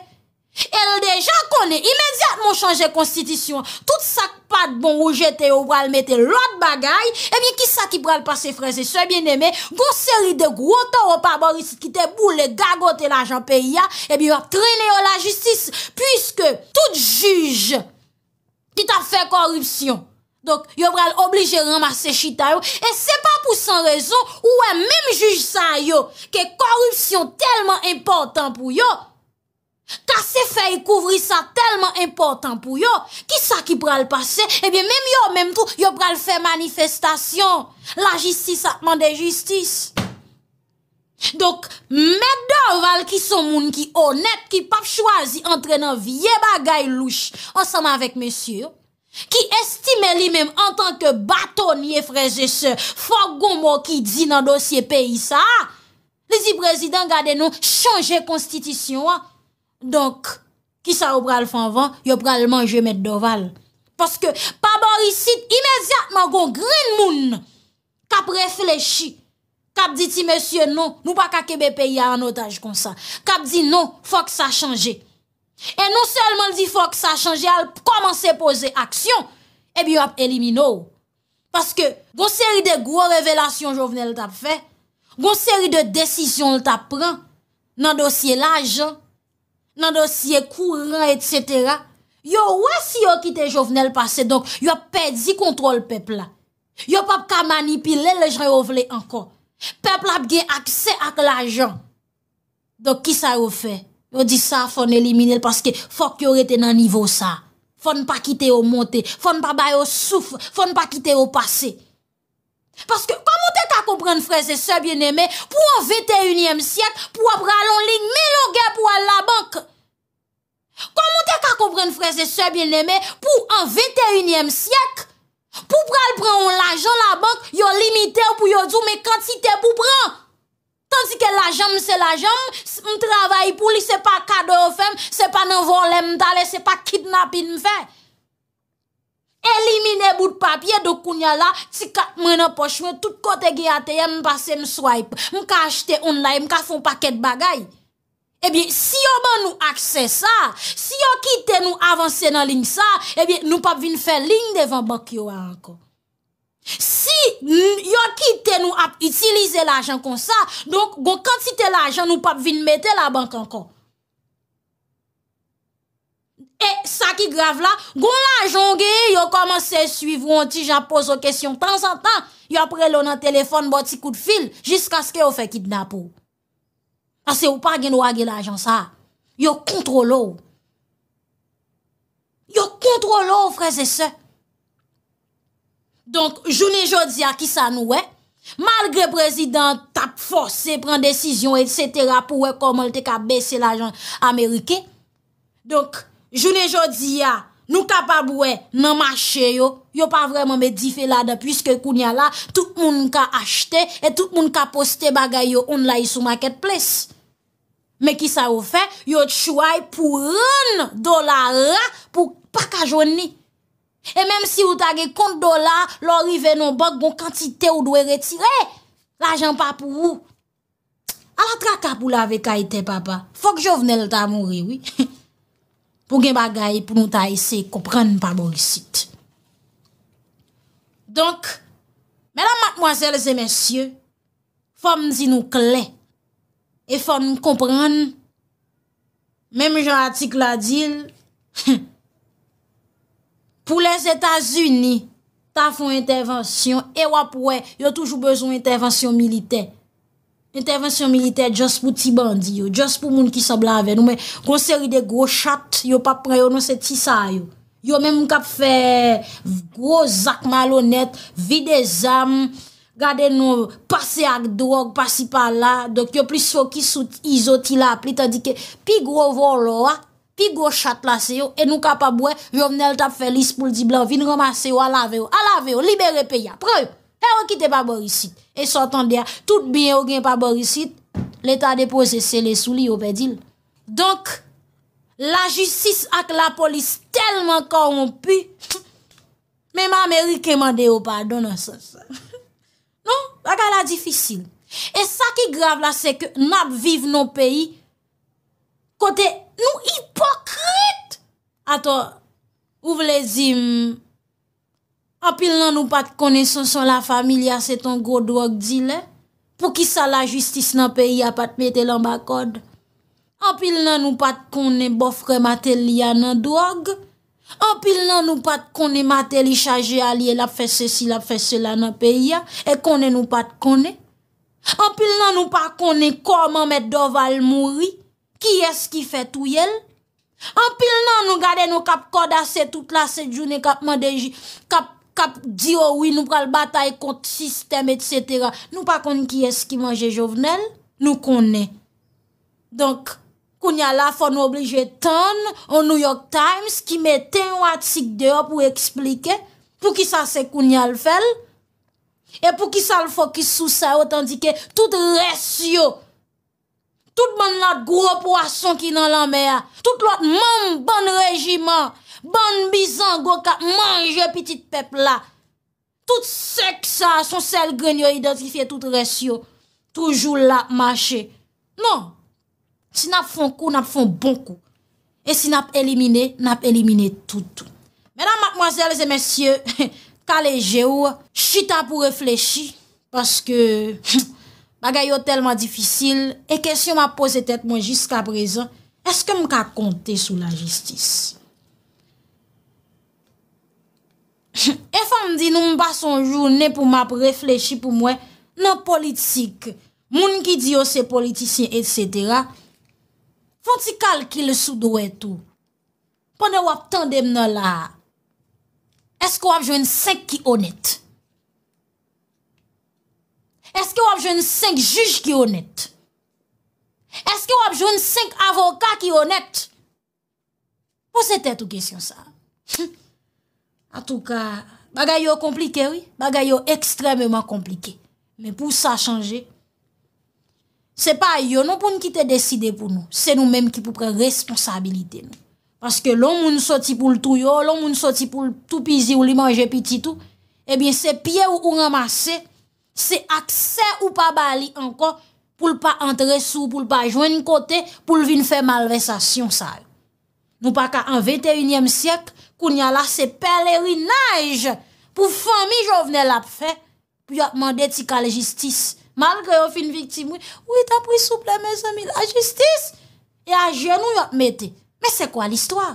El dejan konen, imediat moun chanje konstitisyon. Tout sa pat bon ou jete ou pral mette lot bagay, ebi eh ki sa ki pral pase freze. Se bien eme, gonseri de gwo to wap aborisi ki te boule gagote lan jan peyi ya, ebi wap trene yo la justis. Puiske tout juj ki ta fe korupsyon, yo vral oblige ramase chita yo, e se pa pou san rezon, ou wè mèm juj sa yo, ke korupsyon telman important pou yo, ta se fè yi kouvri sa telman important pou yo, ki sa ki pral pase, e bè mèm yo mèm tou, yo pral fè manifestasyon, la jistis sa pman de jistis. Dok, mèdor vral ki son moun ki honet, ki pap chwazi entrenan vie bagay louch, ansanman vek mèsyur, ki estime li menm an tanke baton ye freze se, fok goun mou ki di nan dosye peyi sa, li di prezident gade nou chanje konstitisyon an, donk, ki sa ou pral fanvan, yo pral manjye met doval. Paske, pa bor isit imediatman goun green moon, kap reflechi, kap diti mesye non, nou pa kakebe peyi an otaj kon sa, kap diti non, fok sa chanje. E non selman li fòk sa chanje al Koman se pose aksyon Ebi yo ap elimino Paske goun seri de gwo revelasyon Jovenel tap fe Goun seri de desisyon tap pran Nan dosye lajan Nan dosye kouran etc Yo wè si yo kite jovenel Pase donk yo ap pedzi kontrol Pep la Yo ap kap manipile le jen yo vle ankon Pep la ap gen aksè ak lajan Donk ki sa yo fe E Yo di sa fon eliminele paske fok yo rete nan nivou sa. Fon pa kite yo monte, fon pa bayo souf, fon pa kite yo pase. Paske komote ka komprende freze se bieneme pou an 21e siyek pou apra lon ling me loge pou an la bank. Komote ka komprende freze se bieneme pou an 21e siyek pou apra lon lajon la bank yo limite ou pou yo djou me kantite pou pran. Tansi ke l ajan m se l ajan, m travaye pou li se pa kado fèm, se pa nan volè m talè, se pa kidnapin m fè. Elimine bout papye do kounya la, tika mè nan pochme, tout kote ge ateye m pase m swipe, m ka achete online, m ka fon paket bagay. Ebyen, eh si eh yo ban nou akse sa, si yo kite nou avanse nan ling sa, ebyen, nou pap vin fè ling devan bak yo anko. Si yon ki te nou ap itilize l'ajan kon sa, donk gon kantite l'ajan nou pap vin mette la bankan kon. E sa ki grav la, gon l'ajan gen yon komanse suivon ti japonso kesyon tan san tan, yon apre lonan telefon boti kout fil, jiska skè yon fe kidnap ou. Ase ou pa gen wage l'ajan sa, yon kontrol ou. Yon kontrol ou freze se. Donk, jounen jodia ki sa nou we, malgre prezident tap fose, pren desisyon, et cetera, pou we komol te ka besi l'ajon Amerike. Donk, jounen jodia nou kapab we nan mache yo, yo pa vreman me dife la da, puisque kounya la, tout moun ka achete, et tout moun ka poste bagay yo online sou marketplace. Me ki sa ou fe, yo chouay pou ren dolara pou pakajouni. E menm si ou non bon ta ge kont do la, lor ive non bok bon kantite ou do e retire. L'ajan pa pou ou. A la tra kap ou la ve ka ite, papa. Fok jo vnen lta moun re, oui. Pou gen bagay, pou nou ta ise, kompran nan pa moun risite. Donk, menan matmoazel zemensye, fòm zin nou kle, e fòm kompran, menm jen atik la dil, fòm, Pou les Etats-Unis, ta fon intervensyon, e wap wè, yo toujou bezoun intervensyon milite. Intervensyon milite jous pou ti bandi yo, jous pou moun ki sa blaven. Nou men, konseri de gro chat, yo pa pre yo nan se ti sa yo. Yo men moun kap fè gro zak malonet, vi de zam, gade nou pase ak drog, pase pa la. Dok yo plis fò ki sou izoti la, pli ta dike pi gro volo ak. fi gwo chat la se yo, e nou ka pa bwe, yo mnel tap felis pou ldi blan, vin roma se yo, alave yo, alave yo, libere pe ya, preyo, e yo kite pa borisit, e sotan de ya, tout biye yo gen pa borisit, l'Etat depose se le souli yo pedil. Donk, la jistis ak la polis, telman koron pu, menman Amerike mande yo pa, donan sa sa. Non, baka la difisil. E sa ki grav la, se ke nap viv nou peyi, kote, Nou hipokrit! Ato, ou vle zim, apil nan nou pat kone son son la familia se ton go drog di le, pou ki sa la justis nan peyi a pat metel an bakod. Apil nan nou pat kone bofre mater li a nan drog, apil nan nou pat kone mater li chaje a li e la fese si la fese la nan peyi a, e kone nou pat kone. Apil nan nou pat kone koman met doval mouri, Ki es ki fè tou yel? An pil nan nou gade nou kap kodase tout la set jounen kap mandeji, kap diyo oui nou pral batay kont sistem et setera. Nou pa kon ki es ki manje jovenel, nou kon ne. Donk, koun ya la fò nou oblije tan an New York Times ki me ten wad sik deyo pou eksplike pou ki sa se koun ya l fèl e pou ki sa l fò ki sou sa otan dike tout res yo tout man la gro poason ki nan la mea, tout lot man ban rejiman, ban bizan go ka manje pitit pepla, tout sek sa, son sel genyo identifiye tout resyo, toujou la mache. Non, si nap fon kou, nap fon bon kou, e si nap elimine, nap elimine tout. Menan, matmoazel, zemensye, kal e je ou, chita pou reflechi, paske... Bagay yo telman difisil, e kesyon ma pose tet mwen jiska prezon, eske m ka konte sou la jistis? E fa m di nou m bason jounen pou m ap reflechi pou mwen nan politik, moun ki di yo se politisyen, et cetera, fon ti kalki le sou do etou, pwene wap tendem nan la, eske wap jwen senk ki honet? Eske wap jwen 5 juj ki onet? Eske wap jwen 5 avoka ki onet? Po se te tou kesyon sa? A hm. tou ka, bagay yo komplike, oui. Bagay yo ekstremement komplike. Men pou sa chanje, se pa yo nou pou nou ki te deside pou nou. Se nou menm ki pou pre responsabilite nou. Paske loun moun soti pou l'tou yo, loun moun soti pou l'tou pizi ou li manje piti tou, e bin se pie ou ou ramase, Se akse ou pa bali ankon pou l pa antre sou, pou l pa jwen yon kote pou l vin fe malve sa syonsal. Nou pa ka an 21e syek, koun yon la se pelerinaj pou fami jovne lap fe pou yon mande ti ka le jistis. Malge yon fin viktim, ou yon ta pri soupleme se mi la jistis. E a jenou yon mete. Me se kwa l histwa?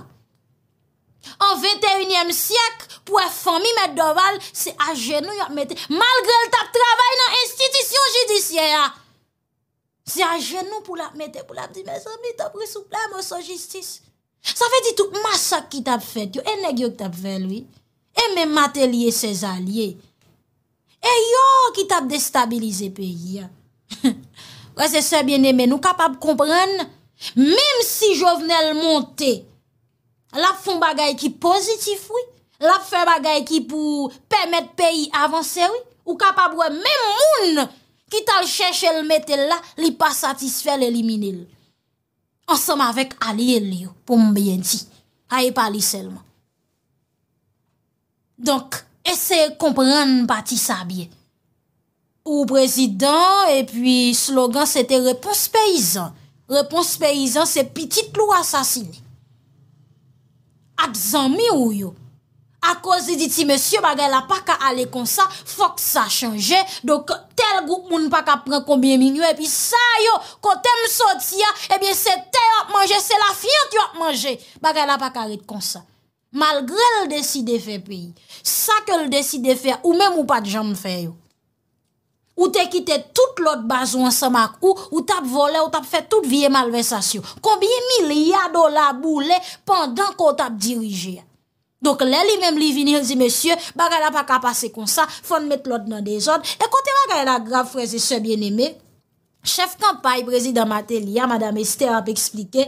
An 21èm syek pou e fon mi met doval Se a genou yo ap mette Malgre l tap travay nan institisyon judisyen ya Se a genou pou l ap mette Pou l ap di me san mi tap resouplem Oso jistis Sa fe di tout masak ki tap fet yo E negyo ki tap velwi E men matelye se zalye E yo ki tap destabilize peyi Kwa se se biene men nou kapap kompren Mem si jovenel monte la pou foun bagay ki pozitif wè, la pou fè bagay ki pou pèmèt peyi avansè wè, ou kapab wè mèm moun ki tal chèche l metè la, li pa satisfè l elimine l. Ansem avèk a li el li wè, pou mbe yè ti, a yè pali selman. Donk, esè kompran pati sa bie. Ou prezidant, e pi slogan, se te repons peyizan. Repons peyizan, se pitit lou asasinè. at zanmi ou yo. A kozi diti, mesyo bagay la pa ka ale konsa, fok sa chanje, doke tel gout moun pa ka pren konbien minyo, epi sa yo, kote m sotia, epi eh se te yo ap manje, se la fiyon ti yo ap manje, bagay la pa ka ale konsa. Malgre l deside fe peyi, sa ke l deside fe, ou menm ou pat janm fe yo, Ou te kite tout lot bazou an sa makou, ou te ap vole, ou te ap fe tout vie malve sasyon. Kombye milyado la boule pandan kon te ap dirije. Dok lè li mèm li vinil, zi mèsyon, baga la pa kapase kon sa, fon met lot nan de zon. E kote wak a yon a grav freze se bien eme. Chef kampaye, prezidant Matelia, madame Esther ap explike,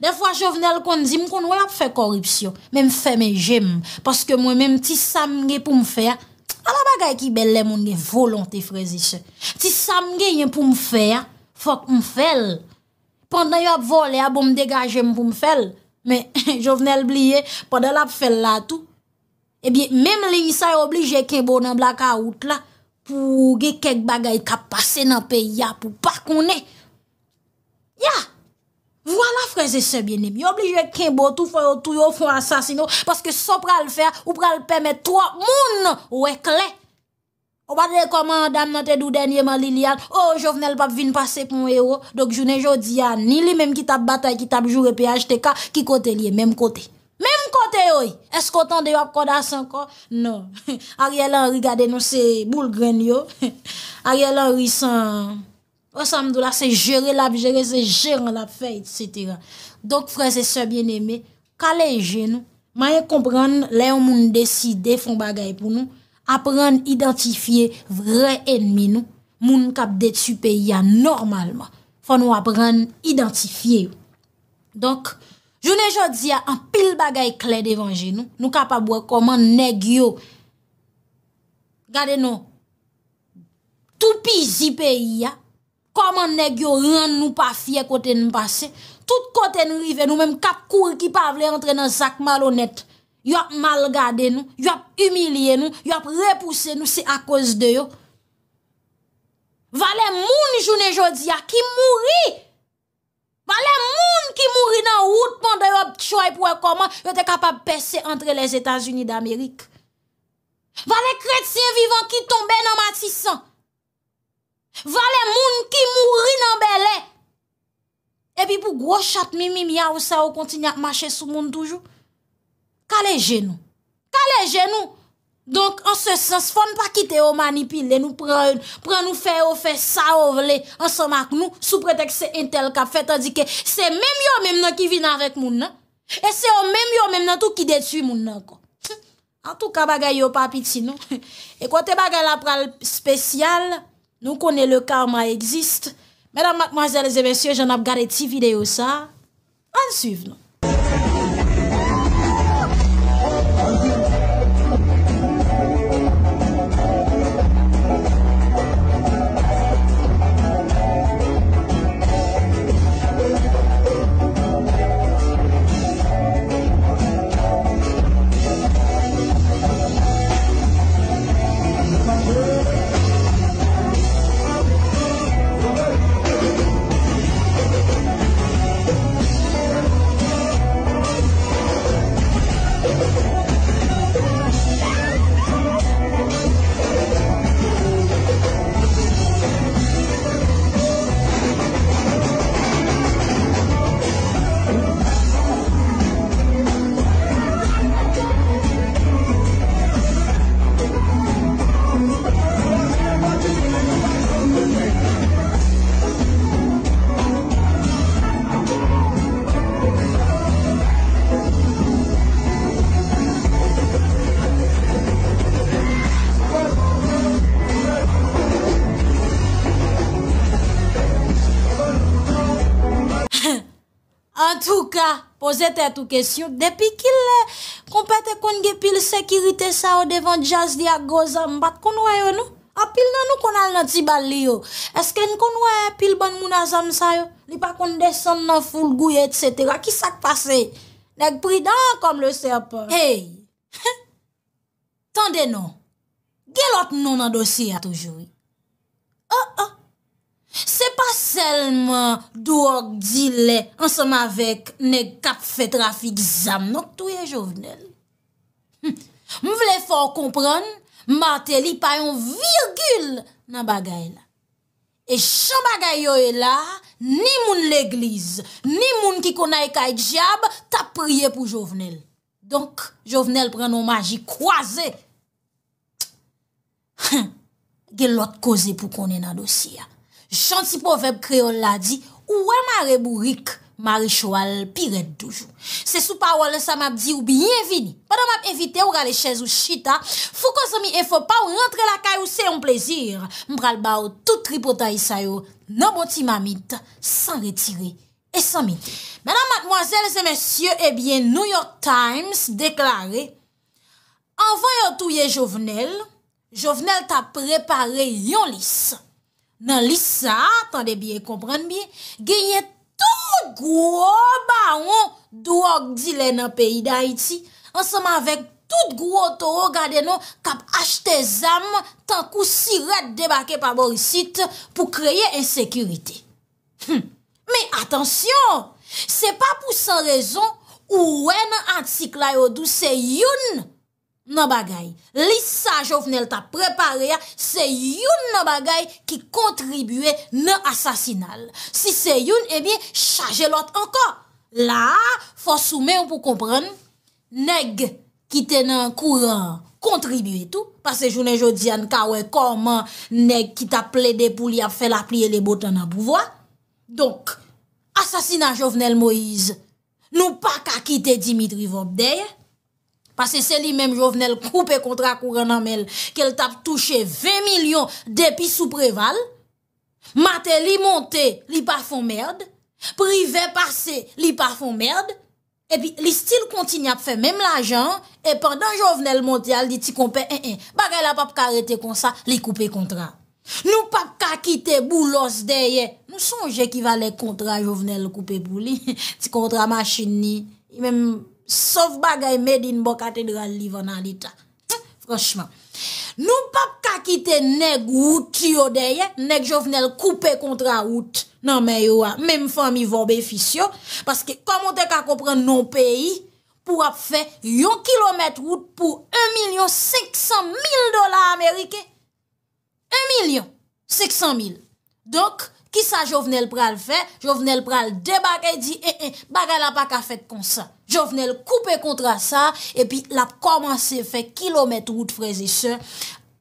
defwa jovenel kon zim kon wè ap fe korupsyon, mèm fe mè jèm, paske mwen mèm ti sam nge pou mfe a. A la bagay ki bel lè moun gen volante frezise. Ti sam gen yon pou m fè ya, fòk m fèl. Pendan yon ap volè a bou m degajè m pou m fèl. Men, jò vnen l'bliye, pendan l ap fèl la tout. Ebyen, menm lè yon sa yon oblige ken bo nan blaka out la, pou gen kek bagay ka pase nan pe ya pou pakounè. Ya! Vwa la freze sebyenem, yo oblije kembo, tou fwe yo, tou yo fwe ansasino, paske sou pral fe, ou pral peme, tou a moun wekle. Ou ba de koma dam nan te dou denye man li li al, o, oh, jo vnen l pap vin pase pou mwen yo, dok jounen jo di an, ni li menm ki tab batay, ki tab jure pi ajte ka, ki kote li e, menm kote. Menm kote oy, eskotan de wap koda san ko? Non, a rielan rigade nou se boulgren yo, a rielan risan... Osam do la se jere lap jere, se jere lap fey, etc. Donk freze se bien eme, kalenje nou. Maye kompran leyo moun deside fon bagay pou nou. Aprende identifiye vre enmi nou. Moun kap detu peyi an normalman. Fon nou aprende identifiye yo. Donk, jounen jodi an pil bagay kle devanje nou. Nou kap abwe koman neg yo. Gade nou, toupi zi peyi ya. Koman neg yo rande nou pa fye kote nou pase? Tout kote nou rive nou, menm kap kour ki pa vle entre nan sak malonet. Yo ap malgade nou, yo ap umilie nou, yo ap repouse nou, se a koz de yo. Vale moun jounen jodia ki mouri! Vale moun ki mouri nan wout, moun de yo ap tchoy pou ekoman, yo te kapab pesse entre les Etats-Unis d'Amerik. Vale kretien vivant ki tombe nan matisan, Vale moun ki mouri nan belè. E pi pou gwo chat mimim ya ou sa ou kontinyak mache sou moun toujou. Kale jenou. Kale jenou. Donk an se sens fon pa kite ou manipile nou pren ou fe ou fe sa ou vle. An se mak nou sou pretek se intel kap fet an dike. Se menm yo menm nan ki vin avet moun nan. E se menm yo menm nan tou ki detui moun nan kon. An tou ka bagay yo papiti nou. E kote bagay la pral spesyal la. Nou konen le karma egzist. Mèdamak, mwazèlèzè, mèsyè, jen ap gare ti video sa. An suiv nou. Pozete tou kesyon, depi kil kompete konge pil sekirite sa yo devan non? jazz di agozan, bat konwayo nou? A pil nan nou konal nan tibali yo? Esken konwayo pil ban mounazan sa yo? Li pa kon deson nan fulgouye, etsetera, kisak pase? Deg pridan kom le serpon. Hey, tende nou, gelot nou nan dosi ya toujou. Oh, oh. Se pa selman dwo ak di le ansam avek ne kap fe trafik zam nok touye jovenel. Hm. M vle fòr kompran, m ate li payon virgül nan bagay la. E chan bagay yo e la, ni moun l'egliz, ni moun ki konay kaj jab, ta priye pou jovenel. Donk, jovenel pren nomaji kwa ze. Hm. Gel lot koze pou konen nan dosi ya. Chanti poveb kreol la di, ou wè ma rebou rik, ma rishwal piret doujou. Se sou pa wò lè sa map di ou biyevini, padan map evite ou gale chèz ou chita, fou ko zomi e fò pa ou rentre la kay ou se yon plezir, mpral ba ou tout ripota yisayou, nan boti ma mit, san retire, e san mit. Mè nan matmoazèl zè mèsyè, e eh bie New York Times deklare, an vè yon touye jovenel, jovenel ta prepare yon lisse. Nan li sa, tan de biye komprende biye, genye tout gwo ba yon dwo ak di le nan peyi da iti, ansama vek tout gwo to yo gade nou kap achte zam tankou si ret debake pa borisit pou kreye ensekirite. Hm, Men atensyon, se pa pou san rezon ou wè nan antik la yo dou se youn. Nan bagay, lis sa jovnel ta prepare ya, se youn nan bagay ki kontribue nan asasinal. Si se youn, ebyen, chaje lot ankon. La, fos soumen pou kompran, neg ki tenen kouran kontribue tou. Pase jounen jo diyan kawen koman neg ki ta ple de pou li a fe la plie le botan nan pouvoa. Donk, asasina jovnel Moise, nou pa ka kite Dimitri Vopdeye. Pase se li menm jovenel koupe kontra kouren namel. Kel tap touche 20 milyon depi soupreval. Mate li monte, li parfon merd. Prive pase, li parfon merd. E pi li stil konti nye ap fe menm la jan. E pandan jovenel monte al di ti kompe en en. Bagay la pap karete konsa li koupe kontra. Nou pap kakite bou los deye. Nou sonje ki valek kontra jovenel koupe bou li. Ti kontra machin ni. I menm... Sof bagay medin bo katedral li vonan lita. Franchman. Nou pap kakite neg wout tiyo deye, neg jovenel koupe kontra wout. Nan men yo a, men mfami vob e fisyo, paske komon te kakopren nou peyi, pou ap fe yon kilomet wout pou 1 milyon 500 mil dola Amerike. 1 milyon. 600 mil. Donk, ki sa jovenel pral fe, jovenel pral debak e di, e, e, bagay la pa ka fet konsan. Jovnel koupe kontra sa e pi la komanse fe kilometrou de freze se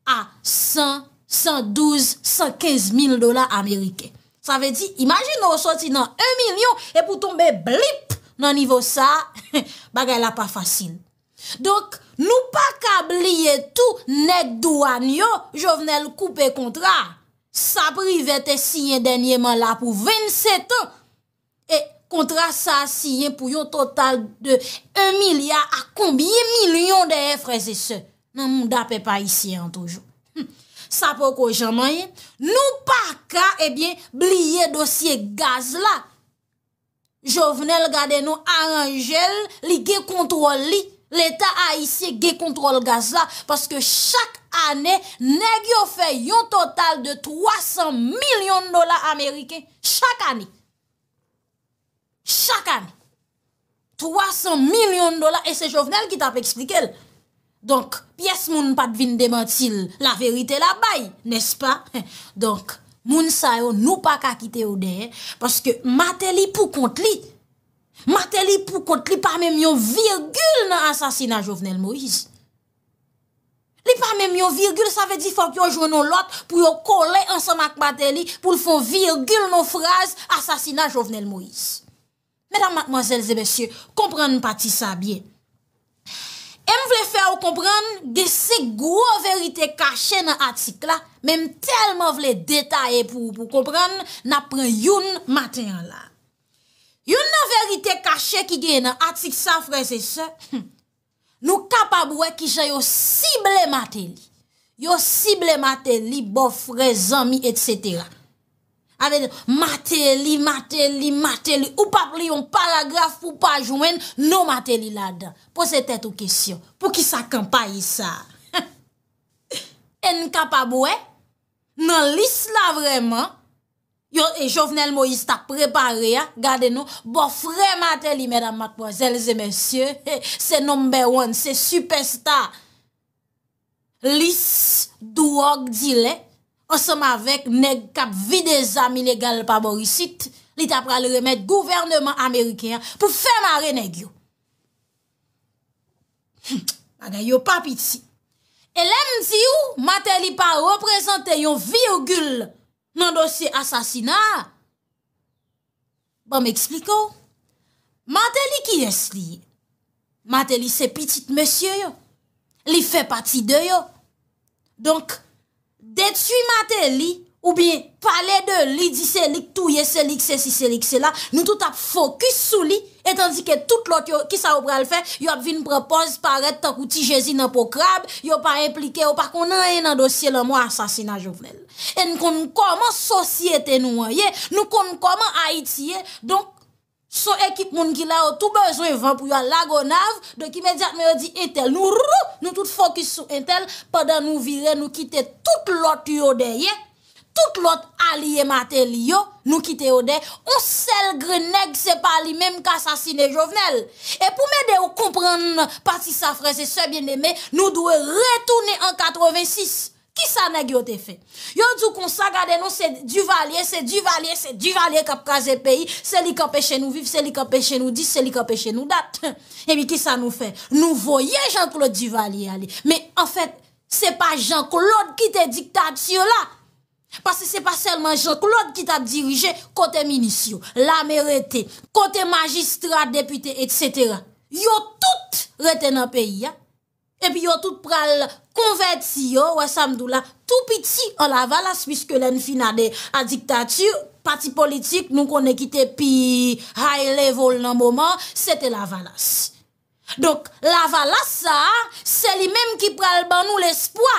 a 100, 112, 115 mil dola Amerike. Sa ve di, imajin nou soti nan 1 milyon e pou tombe blip nan nivou sa, bagay la pa fasil. Donk nou pa kabliye tou net douan yo, jovnel koupe kontra sa prive te sinye denye man la pou 27 an. Kontra sa si yon pou yon total de 1 milyar a kombiye milyon de FSS. Nan moun dape pa isi an toujou. Hm. Sa pou ko jaman yon, nou pa ka, ebyen, eh bliye dosye gaz la. Jouvenel gade nou aranjel, li ge kontrol li, l'Etat a isi ge kontrol gaz la. Paske chak ane, neg yo fe yon total de 300 milyon dola Amerike, chak ane. Chakan, 300 milyon dola e se Jovenel ki ta pe eksplike el. Donk, piyes moun pa dvin demantil la verite la bay, nespa? Donk, moun sayon nou pa kakite ou den, paske mater li pou kont li, mater li pou kont li pa mèm yon virgul nan asasina Jovenel Moïse. Li pa mèm yon virgul, sa ve di fok yon jounon lot pou yon kole ansama k mater li pou lifon virgul nan fraz asasina Jovenel Moïse. Mèdam matmozèl zè bèsyè, komprenn pati sa bie. M vle fè ou komprenn gè se gwo verite kache nan atik la, mèm telman vle detayè pou komprenn naprenn youn maten la. Youn nan verite kache ki gè nan atik sa frezè se, nou kapab wè ki jè yo sible maten li. Yo sible maten li bo frezè mi et sètera. Avede, mater li, mater li, mater li. Ou pa pli yon paragraf ou pa jwen, nou mater li la dan. Po se tet ou kesyon. Po ki sa kampay sa. En kapabwe, nan lis la vreman. Yo, e jovenel Moïse ta prepare, gade nou, bo fre mater li, medan matboazelze, mensyon, se nombe one, se superstar. Lis, douog, dilek, On som avek neg kap vi de zami legal pa borisit, li tapra li remet gouvernement Amerikean pou femare neg yo. Mada yo papiti. E lem di yo, mate li pa represente yon virgul nan dosye asasina. Bon, m'ekspliko. Mate li ki es li? Mate li se pitit mesye yo. Li fe pati de yo. Donk, detu imate li, ou bien, pale de li, di se lik, tou ye se lik, se si se lik, se la, nou tout ap fokus sou li, etan di ke tout lot ki sa ou pral fe, yo ap vin prepoz, paret tak ou ti jezi nan po krab, yo pa implike, ou pa konan enan dosye la mwa, asasina jovenel. E nou konan koman sosyete nou a ye, nou konan koman ha iti ye, donk, Son ekip moun ki la ou tou bezwen van pou yo lagonav, dek imediat mè ou di entel, nou rrou, nou tout fokus sou entel, padan nou vire nou kite tout lot yode ye, tout lot alie mater li yo, nou kite yode, ou sel gre neg se pa li mèm kassasine jovenel. E pou mède ou kompran pati safre se sebyen demè, nou dwe retoune an 86. Ki sa nè gyo te fè? Yo djou kon sa gade nou se Duvalier, se Duvalier, se Duvalier kap kaze peyi. Se li kapè chè nou viv, se li kapè chè nou di, se li kapè chè nou dat. E mi ki sa nou fè? Nou voyè Jean-Claude Duvalier ali. Me en fèt, se pa Jean-Claude ki te diktat si yo la. Pase se pa selman Jean-Claude ki te dirije kote minisyon, lame rete, kote magistrat, depute, etc. Yo tout rete nan peyi ya. E pi yo tout pral kote. konvert si yo, wè samdou la, tou piti an la valas, wiske lè n finade a diktatü, pati politik, nou konè kite pi high level nan mouman, sete la valas. Donk, la valasa, se li mèm ki pral ban nou l'espoi.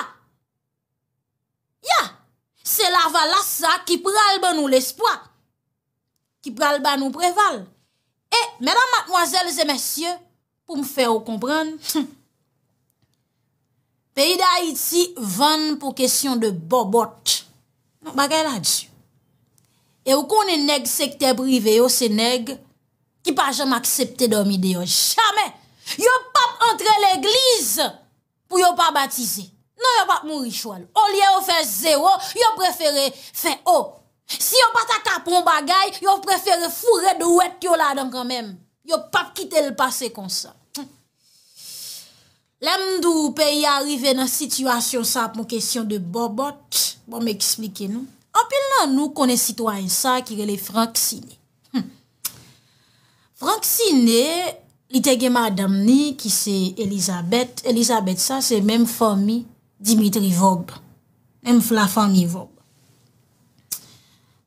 Ya, se la valasa ki pral ban nou l'espoi. Ki pral ban nou preval. E, mèdam matmoazèl zè mèsyè, pou m fè ou kompran, hè, Peyi da iti van pou kesyon de bobot. Mwen non, bagay la diyo. E ou konen neg sekte prive yo, se neg ki pa jom aksepte domi de yo. Chame! Yo pap entre l'eglize pou yo pa batize. Non yo pap mou richoal. O liye yo fe zero, yo preferi fe o. Si yo pata kapon bagay, yo preferi fure de wet yo la dan kwa men. Yo pap kite l'pase kon sa. La mdou peye arive nan sitwasyon sa pou kesyon de Bobot, bon me eksplike nou, anpil nan nou konen sitwany sa ki rele Franc Sine. Franc Sine, li tege madam ni ki se Elisabeth, Elisabeth sa se men fomi Dimitri Vob, men fla fomi Vob.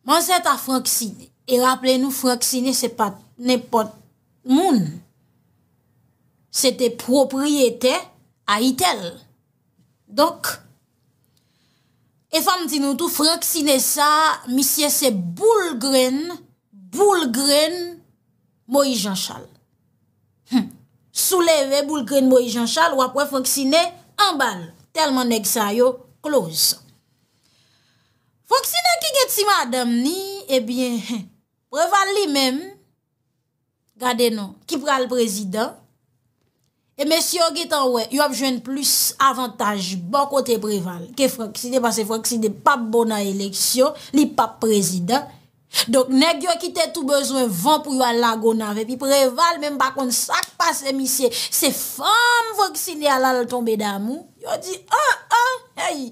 Man zet a Franc Sine, e rappele nou Franc Sine se pat nepot moun nou. Sete propriyete a itel. Dok, e fam ti nou tou fraksine sa, misye se boulgren, boulgren moye janshal. Souleve boulgren moye janshal, wapwe fraksine an bal, telman neg sa yo kloz. Fraksine ki geti madam ni, ebyen, prevale li mem, gade nou, ki pral prezident, E men si yo git an we, yo ap jwen plus avantaj, bon kote preval, ke fwak si de pa se fwak si de pap bonan eleksyon, li pap prezident, dok nek yo ki te tou bezwen van pou yo ala gonan ve, pi preval men bakon sak pas emisye, se fwam fwak si de ala ala tombe damou, yo di, an, ah, an, ah, hey,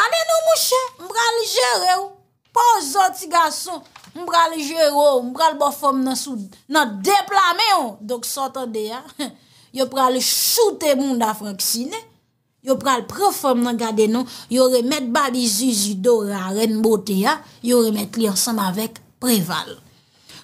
gane nou mouche, mbra li jere ou, pa ou zoti gason, mbra li jere ou, mbral bo fwam nan sou, nan deplame ou, dok sotande ya, he, yo pral choute moun da franksine, yo pral prefom nan gade nou, yo remet babi zizi do re an ren bote ya, yo remet li ansan avek preval.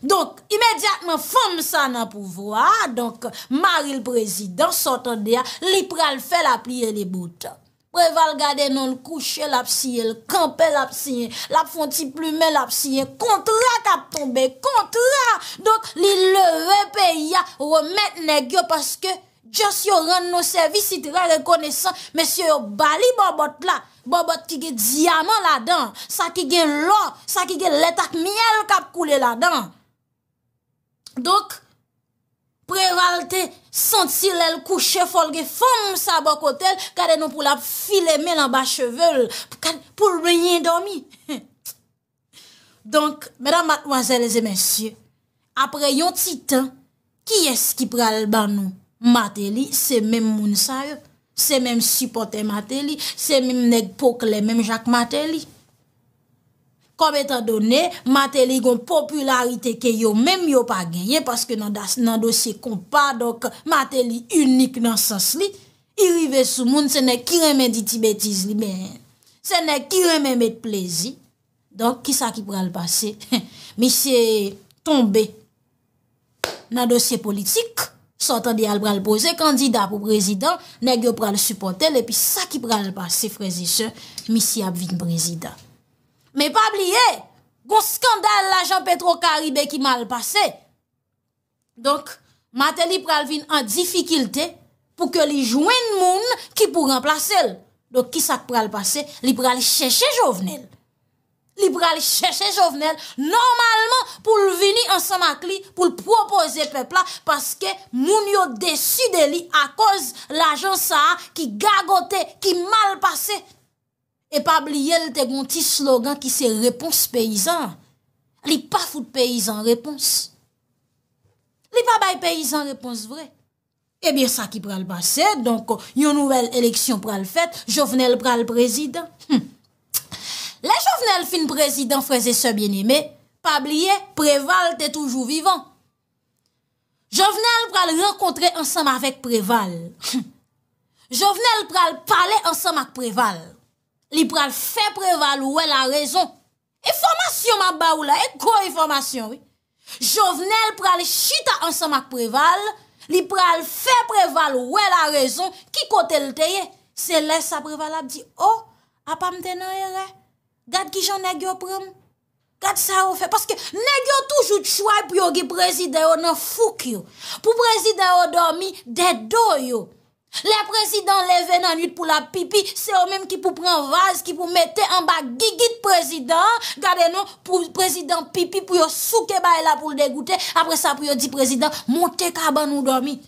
Donk, imediatman fom sa nan pouvo a, donk, mari l prezident, sotan de ya, li pral fel ap liye de bote a. Ou e val gade nan kouche lap siye, l kampè lap siye, lap fonti plume lap siye, kontra kap tombe, kontra! Donk li le repè ya, remèt negyo, paske just yo rend nou servis, iti re rekonesan, mèsyo yo bali babot la, babot ki gen diamant la dan, sa ki gen lor, sa ki gen letak miel kap koule la dan. Donk, Pre valte, senti lèl kouche folge fòm sa bokotèl kade nou pou la file mè nan ba chevel pou reyen domi. Donk, mèdam matwazèlèzè mèsyè, apre yon titan, ki es ki pral ban nou? Matèli, se mèm moun sa yo, se mèm sipote Matèli, se mèm neg pok lèm mèm jak Matèli. kom etan donè, matè li yon popularite ke yo, menm yo pa genyen, paske nan dosye kon pa, donk matè li unik nan sens li, irive sou moun, se ne kiremen di ti betiz li, se ne kiremen met plezi, donk ki sa ki pral pase, misye tombe nan dosye politik, sotan di al pral pose, kandida pou prezident, nek yo pral suportel, epi sa ki pral pase, se frezi se misye ap vin prezident. Me pa bliye, goun skandal la jan Petro Karibè ki mal pase. Donk, mate li pral vin an difikilte pou ke li jwen moun ki pou remplase el. Donk, ki sak pral pase, li pral cheche jovenel. Li pral cheche jovenel, normalman pou l vini an sanak li, pou l propose pepla, paske moun yo desi de li a koz la jan sa ki gagote, ki mal pase. E pab liye l te gonti slogan ki se repons peyizan. Li pa foute peyizan repons. Li pa bay peyizan repons vre. Ebyen sa ki pral base, donk yo nouvel eleksyon pral fet, jovenel pral prezident. Hm. Le jovenel fin prezident freze se bien eme, pab liye, preval te toujou vivan. Jovenel pral renkontre ansam avèk preval. Hm. Jovenel pral pale ansam ak preval. Li pral fe preval wè la rezon. E formasyon ma ba ou la, e kou e formasyon wè. Jo vnen li pral chita ansama k preval, li pral fe preval wè la rezon, ki kote lteye, se lè sa preval ap di, oh, apamteno erè, gad ki jan negyo pram, gad sa ou fe, paske negyo toujou chway pou yo gi prezideyo nan fuk yo, pou prezideyo do mi dedo yo. Le prezidant leve nan yut pou la pipi Se o menm ki pou pren vaz Ki pou mette an ba gigit prezidant Gade nan prezidant pipi Pou yo souke bay la pou degoute Apre sa pou yo di prezidant Monte kaba nou dormi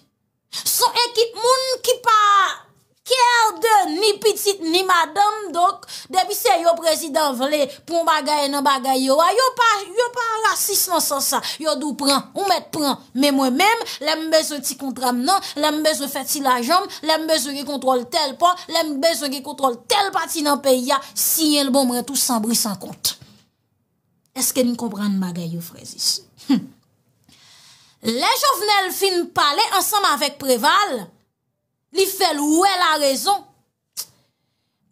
So ekit moun ki pa Kèl de ni pitit ni madame dok, debi se yo prezidant vle pou mbaga e nan bagay yo, yo pa an rasisman san sa. Yo dou pran, ou met pran, mè mwen mèm, lèmbe zo ti kontram nan, lèmbe zo feti la jom, lèmbe zo ge kontrol tel pa, lèmbe zo ge kontrol tel pati nan peya, si yel bon mwen tou san bris an kont. Eske ni kompran bagay yo frezis? Hm. Le jo vnel fin pale ansam avèk prevale, Li fèl wè la rezon.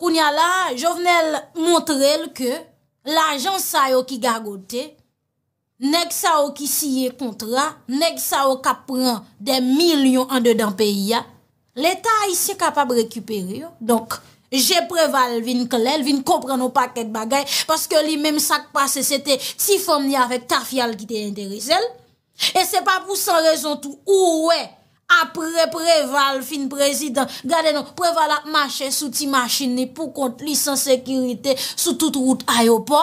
Koun ya la, jo vnel montrel ke la jan sa yo ki gagote, nek sa yo ki siye kontra, nek sa yo ka pran de milyon an de dan peyi ya, l'Etat y siye kapab rekupere yo. Donk, jè preval vin kle, vin kompran ou pa kek bagay, paske li menm sak pase, se se te si fòm ni avèk ta fial ki te interese l. E se pa pou san rezon tou, ou wè, apre preval fin prezident. Gade nou, preval ak mache sou ti machine pou kont lisans sekirite sou tout route ayopo.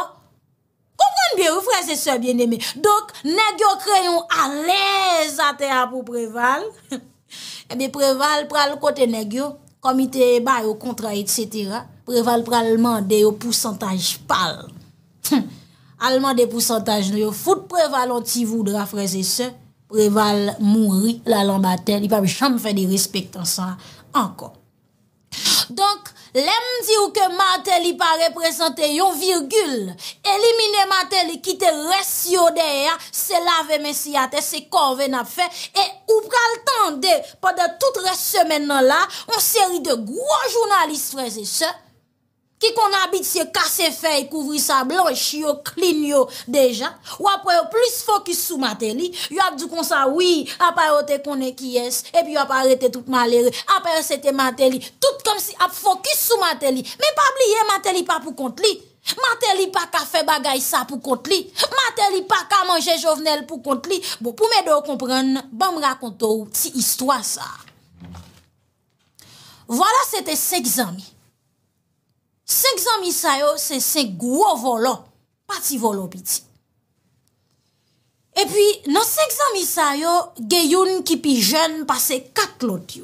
Koupran bye ou freze se byeneme. Dok, negyo kreyon alez a te apou preval. Ebe eh preval pral kote negyo, komite bayo kontra et setera. Preval pral mande yo pousantaj pal. Alman de pousantaj nou yo fout preval an ti voudra freze se. Preval mouri la lan Matèl, i pa bi chanm fè di respèk tan sa, ankon. Donk, lem di ou ke Matèl i pa reprezentè yon virgul, elimine Matèl i kite res yode ya, se la ve mes yate, se kor ve nap fè, e ou pral tande, poda tout res semen nan la, an seri de gwo jounalist fèze se, Ki kon abit se kase fey, kouvri sa blon, chiyo, klinyo dejan, wapwe yo plis fokus sou mater li, yo ap du konsa, wii, apay yo te konen ki yes, epi yo ap arete tout malere, apay yo se te mater li, tout kom si ap fokus sou mater li, men pa bliye mater li pa pou kont li, mater li pa ka fe bagay sa pou kont li, mater li pa ka manje jovenel pou kont li, bo pou mè do kompren, bon mè rakonto ou ti histwa sa. Vola se te se gizami, Sek zan misa yo se se gwo volo, pati volo piti. E pi nan sek zan misa yo, ge yon kipi jen pase kat lot yo.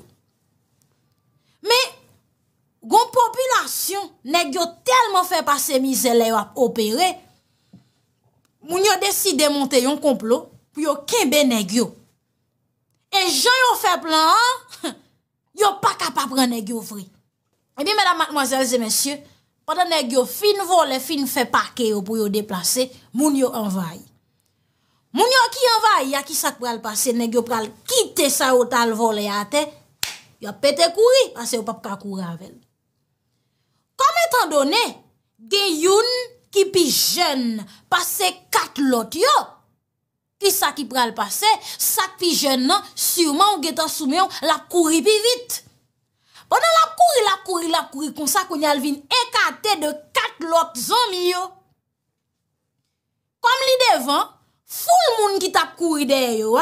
Me, gwen populasyon negyo telman fe pase mi zelè yo ap opere, moun yo deside monte yon komplo pou yo kebe negyo. E jen yo fe plan, yo pa kapap re negyo vri. E bi mèdam matmazèl zè mèsyè, Wanda negyo fin vole, fin fe pake yo pou yo deplase, moun yo envaye. Moun yo ki envaye, ya ki sak pral pase, negyo pral kite sa otal vole ate, yo pete kouri, pase yo papka kouri anvel. Kom etan done, gen yon ki pi jen, pase kat lot yo, ki sak ki pral pase, sak pi jen nan, siwman ou getan soumeyon la kouri pi vit. O nan la kouri la kouri la kouri kon sa kon yal vin ekate de kat lot zon mi yo. Kom li devan, ful moun ki tap kouri deyo.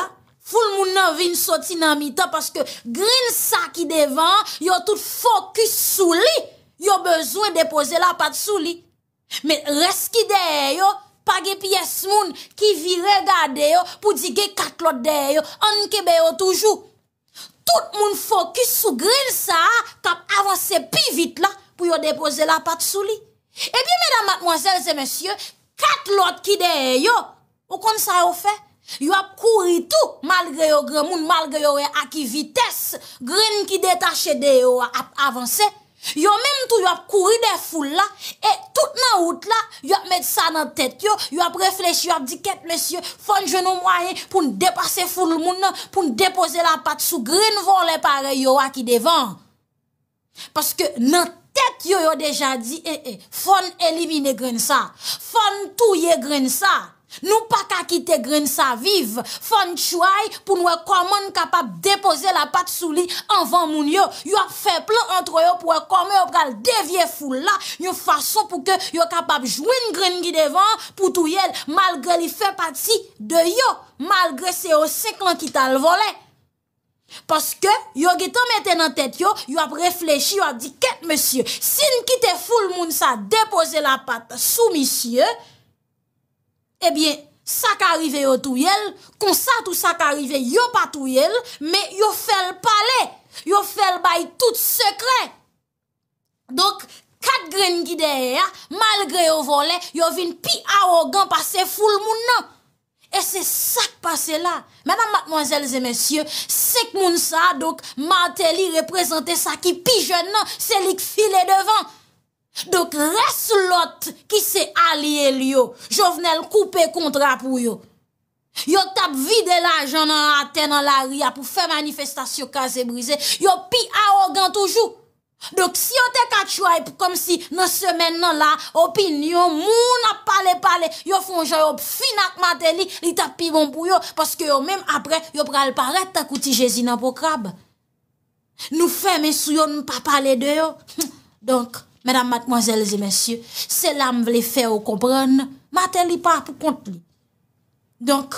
Ful moun nan vin soti nan mitan paske grin sa ki devan, yo tout fokus sou li. Yo bezwen depoze la pat sou li. Men res ki deyo, page piyes moun ki vi regadeyo pou di ge kat lot deyo. An kebeyo toujou. Tout moun fokus sou grin sa a tap avanse pi vit la pou yo depose la pat sou li. E pi, medan matmozèlze, mèsyè, kat lot ki de yo, ou kon sa yo fe? Yo ap kouri tou malge yo gremoun, malge yo e aki vites, grin ki detache de yo ap avanse. Yo menm tou yo ap kouri de foule la e tout nan hout la yo ap met sa nan tet yo, yo ap refleche, yo ap diket monsye, fon jenou mwanyen pou n depase foule moun nan, pou n depose la pat sou grenvon le pare yo wakidevan. Paske nan tet yo yo deja di, eh, eh, fon elimine gren sa, fon tou ye gren sa. Nou pa ka kite grin sa viv, fon chouay pou nou e komon kapap depoze la pat sou li anvan moun yo. Yo ap fe plan antre yo pou e komon yo pral devye foule la. Yo fason pou ke yo kapap jwen grin ki devan pou tou yel malgre li fe pati de yo. Malgre se yo seklan ki tal volen. Paske yo getan meten an tet yo, yo ap reflechi, yo ap di ket monsye. Si nou kite foule moun sa depoze la pat sou misye yo, Ebyen, sa ka arrive yo tou yel, konsa tou sa ka arrive yo pa tou yel, me yo fel pale, yo fel bay tout sekre. Dok, kat gren gideye, malgre yo vole, yo vin pi arrogant pase ful moun nan. E se sak pase la. Mwenan matmwazelze mensyo, sek moun sa, dok, mateli reprezenté sa ki pi jen nan, se lik file devan. Dok res lot ki se alye li yo Jo vnen l koupe kontra pou yo Yo tap vide la janan ate nan la ria Pou fe manifestasyon kan se brise Yo pi arrogant toujou Dok si yo te kachouay pou kom si Non semen nan la opinyon Moun ap pale pale Yo fonjaye yo finak mate li Li tap pi bon pou yo Paske yo men apre yo pral paret Takouti jezi nan pou krab Nou feme sou yo nou pa pale de yo Donk Madame, mademoiselles et messieurs, se la me vle fè ou komprène, ma te li pa pou kont li. Donk,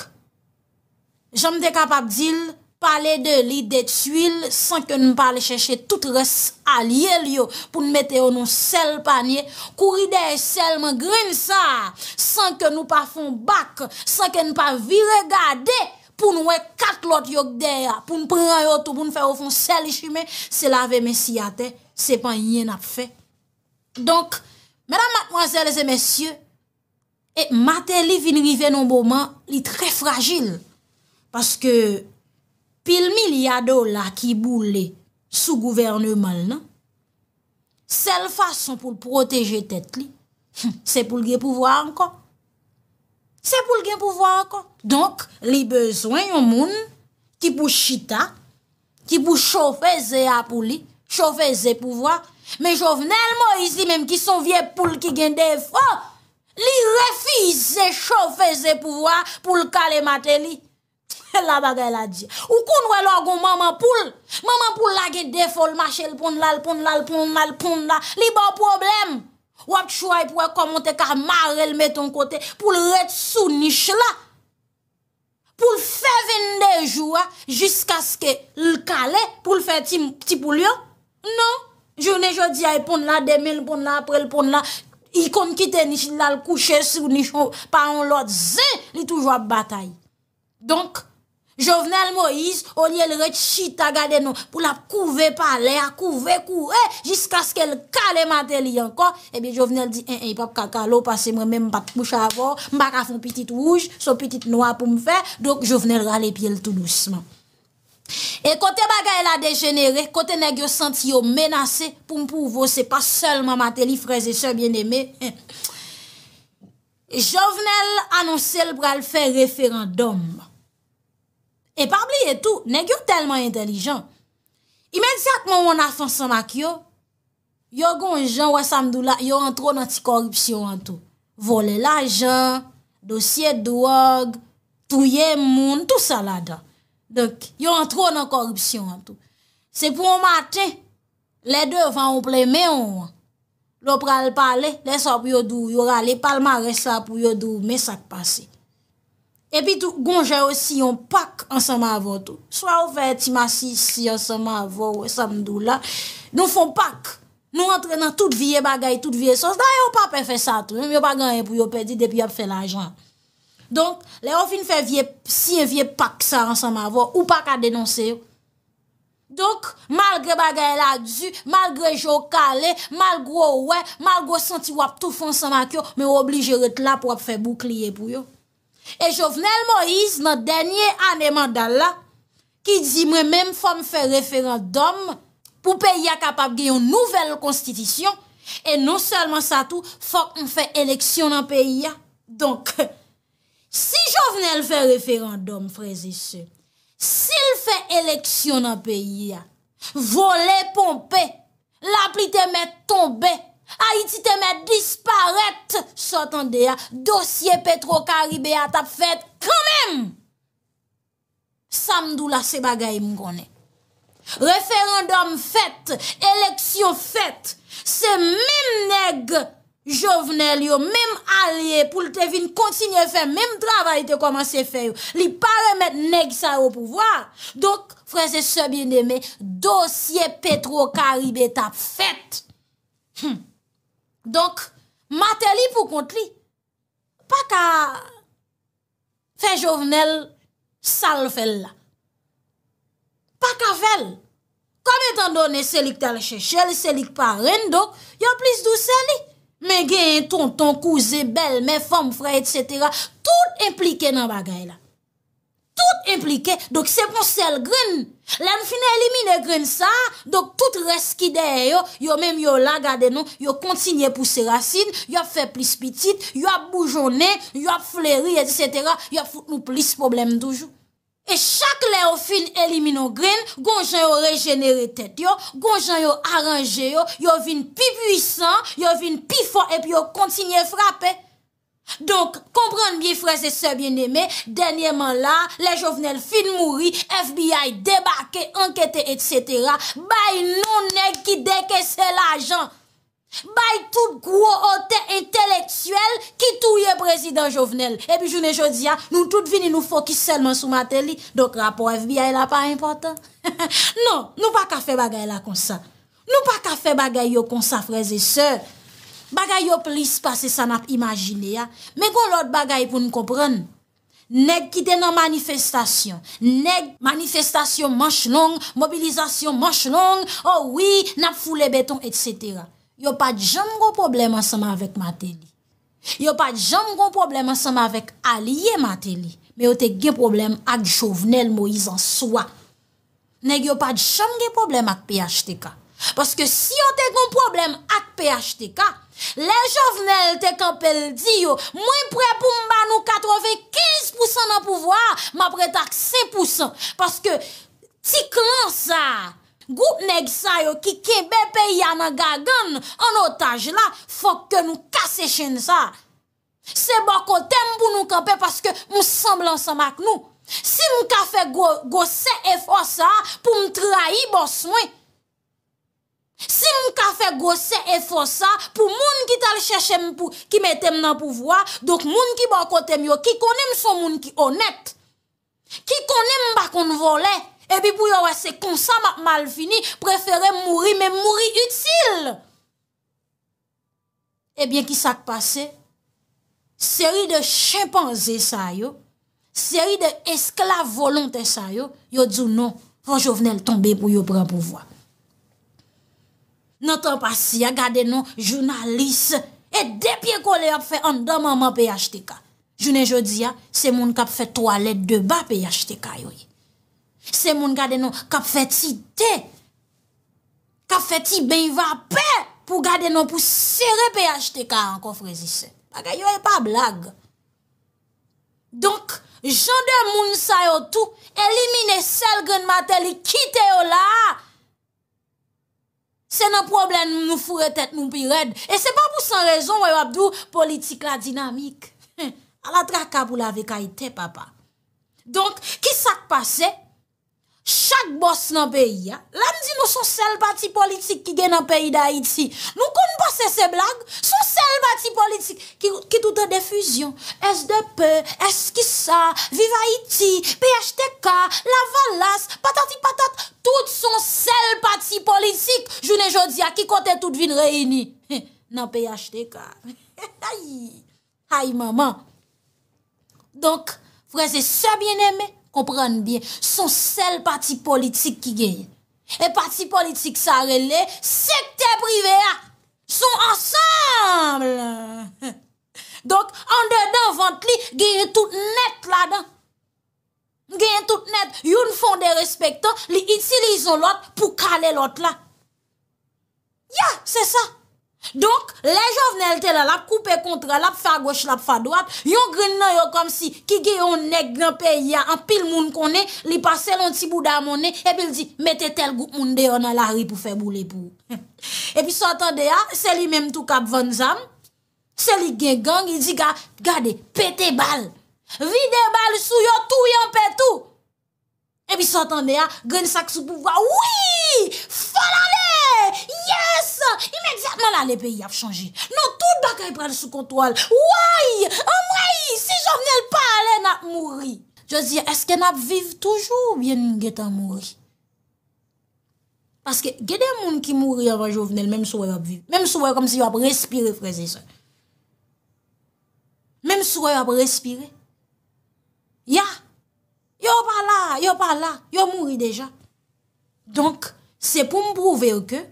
jom de kapap dil, pale de li de tuil, san ke nou pa le chèche tout res a liye liyo pou nou mette ou nou sel panye, kouride sel men grine sa, san ke nou pa fon bak, san ke nou pa vi regade, pou nou e kat lot yok deya, pou nou pre yot ou pou nou fè ou fon sel chime, se la ve mesi ate, se pan yen ap fè. Donk, mèdam matmwazèl zè mèsyè, e matè li vinrive nou mboman li trè fragil. Paske, pil mi li adou la ki bou li sou gouvernè mal nan, sel fason pou protèje tèt li, se pou lge pouvwa ankon. Se pou lge pouvwa ankon. Donk, li bezwen yon moun ki pou chita, ki pou chowfe zè apou li, Chofè zè pou vwa. Men jo vnen l mo y zi menm ki son vie pou l ki gen defo. Li refi zè chofè zè pou vwa pou l kale mate li. La bagay la di. Ou kon wè l wagon maman pou l. Maman pou l la gen defo l mache l pond la l pond la l pond la l pond la. Li ba problem. Ou ap chou wè pou wè komonte ka mare l meton kote pou l ret sou nish la. Pou l fe ven de jwa jiska skè l kale pou l fe ti pou l yo. Non, jounè jò di a y pond la, demè y pond la, apre y pond la, y kon kite ni chil la l kouche sou, ni chou pa yon lot zè, li toujwa batay. Donk, jò vnen l Moïse, o li el rechit a gade non, pou la kouve pale, a kouve kouve, jiska skè l kalemate li ankon, e bi jò vnen l di, e, e, pa kakalo, pase mwen mwen bat kouche avon, mbak a fon piti touj, sou piti noua pou mwen fe, donk jò vnen l rale pie l tou douceman. E kote bagay la dejenere, kote negyo sent yo menase pou mpouvo, se pa selman ma telifreze se bieneme. Jovenel anonsel bral fe referandom. E pabli etou, negyo telman intelijan. Imen si akman wana fonsan mak yo, yo gon jan wè samdou la, yo antro nan ti korupsyon an tou. Vole la jan, dosye dwoag, touye moun, tou salada. Donk, yon an tron an korupsyon an tou. Se pou an mate, le devan an pleme yon an. Lop pral pale, les ap yon dou, yon rale, palman res la pou yon dou, me sak pase. Epi tou, gonje osi, yon pak an seman avon tou. Swa ou fe eti masi si an seman avon ou e samdou la. Nou fon pak. Nou entre nan tout vie bagay, tout vie sos. Dan yon pape fe sa tou. Yon pa ganye pou yon pedi, depi yon fe la janj. Donk, non le ou fin fe vie, siye vie pak sa ansan ma vo, ou pak a denonse yo. Donk, malgre bagay la du, malgre jo kale, malgre ou we, malgre senti wap tou fon san ma kyo, me ou obligere te la pou wap fe bou kliye pou yo. E jo venel Moïse, nan denye aneman dal la, ki di mwen mèm fòm fe referan dom pou peya kapap geyon nouvel konstitisyon, e non selman sa tou fòm fè eleksyon nan peya. Donk, Si jo vnen l fe referandom, frezi se, si l fe eleksyon nan peyi ya, vole pompe, lapli te met tombe, ha iti te met disparete, sotan de ya, dosye petro karibe ya tap fete, kamem, samdou la se bagay mgonen. Referandom fete, eleksyon fete, se mim neg, Jovenel yo, mèm alye pou te vin kontinye fè, mèm travay te komanse fè yo. Li paremet neg sa yo pou vwa. Dok, frese sebyen eme, dosye petro karibeta fèt. Dok, mater li pou kont li. Pak a fè jovenel sal fè la. Pak a fè la. Kom etan do ne selik tal chèchè, li selik pa ren dok, yo plis dousè ni. Men gen yon ton ton kouze bel, men fom fra et setera. Tout implike nan bagay la. Tout implike. Dok sepon sel gren. Lan fina elimine gren sa. Dok tout reski deyo. Yo men yo lagade nou. Yo kontinye pouse racine. Yo fe plis pitit. Yo aboujonen. Yo fleri et setera. Yo foute nou plis problem toujou. E chak le ou fin elimino grin, gonjan yo rejenere tet yo, gonjan yo aranje yo, yo vin pi puisan, yo vin pi fon, ep yo kontinye frape. Donk, kompran miye freze se bieneme, denye man la, le jovenel fin mouri, FBI debake, anketen, etc. Bay non ne ki deke se la jan. Bay tout gwo ote enteleksuel ki touye prezident jovenel. Ebi joun e jodia, nou tout vini nou fokis selman sou mater li. Dok rapo FBI la pa impotant. Non, nou pa ka fe bagay la konsa. Nou pa ka fe bagay yo konsa freze se. Bagay yo plis pase sa nap imagine ya. Men kon lot bagay pou nou kopren. Neg kite nan manifestasyon. Neg manifestasyon manche long, mobilizasyon manche long. Oh oui, nap foule beton etc. Yo pa di jan goun problem an seman avèk matè li. Yo pa di jan goun problem an seman avèk aliyè matè li. Me yo te gen problem ak jovenel Moïse answa. Neg yo pa di jan gen problem ak PHTK. Paske si yo te gen problem ak PHTK, le jovenel te kapel di yo, mwen pre pou mba nou 95% nan pouvoa, ma pre tak 7%. Paske ti klan sa... Gou neg sa yo ki kebe pe yana gagan an otaj la, fok ke nou kase chen sa. Se bako tem pou nou kape paske mou semblan sa mak nou. Si mou kafe gose e fosa pou m trahi bous mwen. Si mou kafe gose e fosa pou moun ki tal cheshe m pou ki metem nan pou vwa, dok moun ki bako tem yo ki konem son moun ki onet. Ki konem bakon vole. epi pou yo wese konsan mat mal fini, preferen mouri, men mouri util. Ebyen eh ki sak pase, seri de chimpanzé sa yo, seri de esklave volante sa yo, yo dzu non, fwa jo vnen l tombe pou yo pran pou vwa. Non tan pasi, ya gade non, jounalise, e depye kole ap fe andamanman pe yachte ka. Jounen jodi ya, se moun kap fe toalet deba pe yachte ka yo yi. Se moun gade nou kap feti te, kap feti be yiva pe, pou gade nou pou sere pe yajte ka an kofre zise. Paka yo e pa blag. Donk, jande moun sa yo tou, elimine sel gen matel yi kite yo la. Se nan problem nou fure tet nou pi red. E se pa pou san rezon wè wapdou politik la dinamik. A la trakab ou la vekay te papa. Donk, ki sak pase? Chak bòs nan peyi, lan di nou son sel pati politik ki gen nan peyi da Iti. Nou kon bòse se blag, son sel pati politik ki tout an defuzyon. SDP, SKISA, Viva Iti, PHTK, Lavalas, Patati Patat, tout son sel pati politik jounen jodi a ki konten tout vin reyini nan PHTK. Ay, ay maman. Donk, vwè se sebyen eme, Son sel pati politik ki geyen. E pati politik sa rele, sekte prive a. Son ansamble. Donk, an de devante li, geyen tout net la dan. Geyen tout net. Yon fonde respekto, li itilizon lot pou kale lot la. Ya, se sa. Donk, le jovnel tel alap, koupe kontra alap, fagwesh lap fadwap, yon grin nan yo kom si, ki geyon nek granpe ya an pil moun konen, li pase lon ti boudan mounen, epi li di, mette tel gout moun deyon nan lahri pou fe boule pou. Epi sotan deya, se li mem tou kap van zam, se li gen gang, li di ga, gade, pete bal, vide bal sou yo tou yon petou. Epi sotan deya, grin sak sou pou vwa, wiii, folan le! yes, imedjatman la le peyi ap chanji nan tout baka e prade sou kontwal woy, amray si jovenel pa ale, nap mouri jo zi, eske nap viv toujou ou bien gen ta mouri paske gen de moun ki mouri avan jovenel, menm sou woy ap viv menm sou woy kom si woy ap respire freze menm sou woy ap respire ya yo pa la, yo pa la, yo mouri deja donk se pou m prouver ke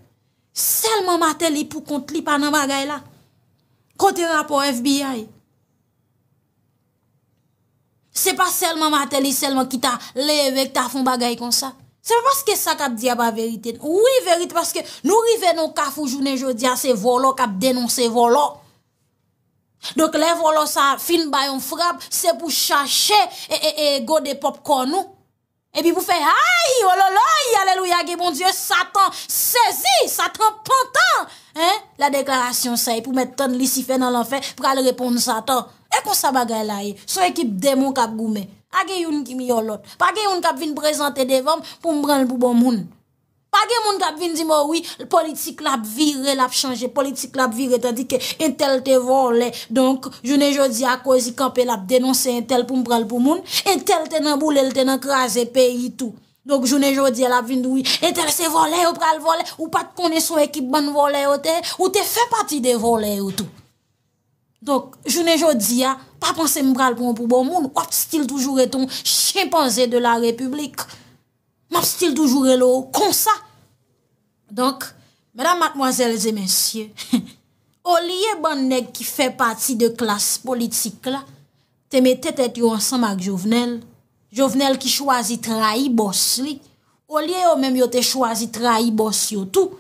Selman mater li pou kont li panan bagay la, kote rapo FBI. Se pa selman mater li selman ki ta le vek ta fon bagay kon sa. Se pa paske sa kap diya ba verite. Oui verite paske nou rive nou kaf ou jounen jodia se volo kap denons se volo. Dok le volo sa fin bayon frap, se pou chache e, e, e go de pop kon nou. Epi pou fè, hay, ololoy, aleluya, ge bon dieu, satan, sezi, satan pantan. La deklarasyon sa e pou met ton lisife nan l'anfen pou ka le reponde satan. E kon sa bagay la e, sou ekip demon kap goume. A ge yon ki mi yolot, pa ge yon kap vin prezante devan pou mbran l'boubon moun. Page moun kap vin di mou, oh woui, politik lap vire, lap chanje, politik lap vire, ta di ke entel te vole. Donk, jounen joudi a, kozi kapel ap denonse entel pou mbral pou moun, entel te nan boule, te nan kraze peyi tou. Donk, jounen joudi a, lap vin di woui, entel se vole ou pral vole, ou pat konen sou ekip ban vole ou te, ou te fe pati de vole ou tou. Donk, jounen joudi a, pa panse mbral pou bon mbral pou moun, wop stil toujou re ton chimpanzé de la republik. map stil toujou relo kon sa. Donk, mèdam matmwazèl zè men syè, o liye ban neg ki fè pati de klas politik la, te mè tèt tèt yo ansam ak jovenel, jovenel ki chwazi trahi bòs li, o liye yo mèm yo te chwazi trahi bòs yo tou,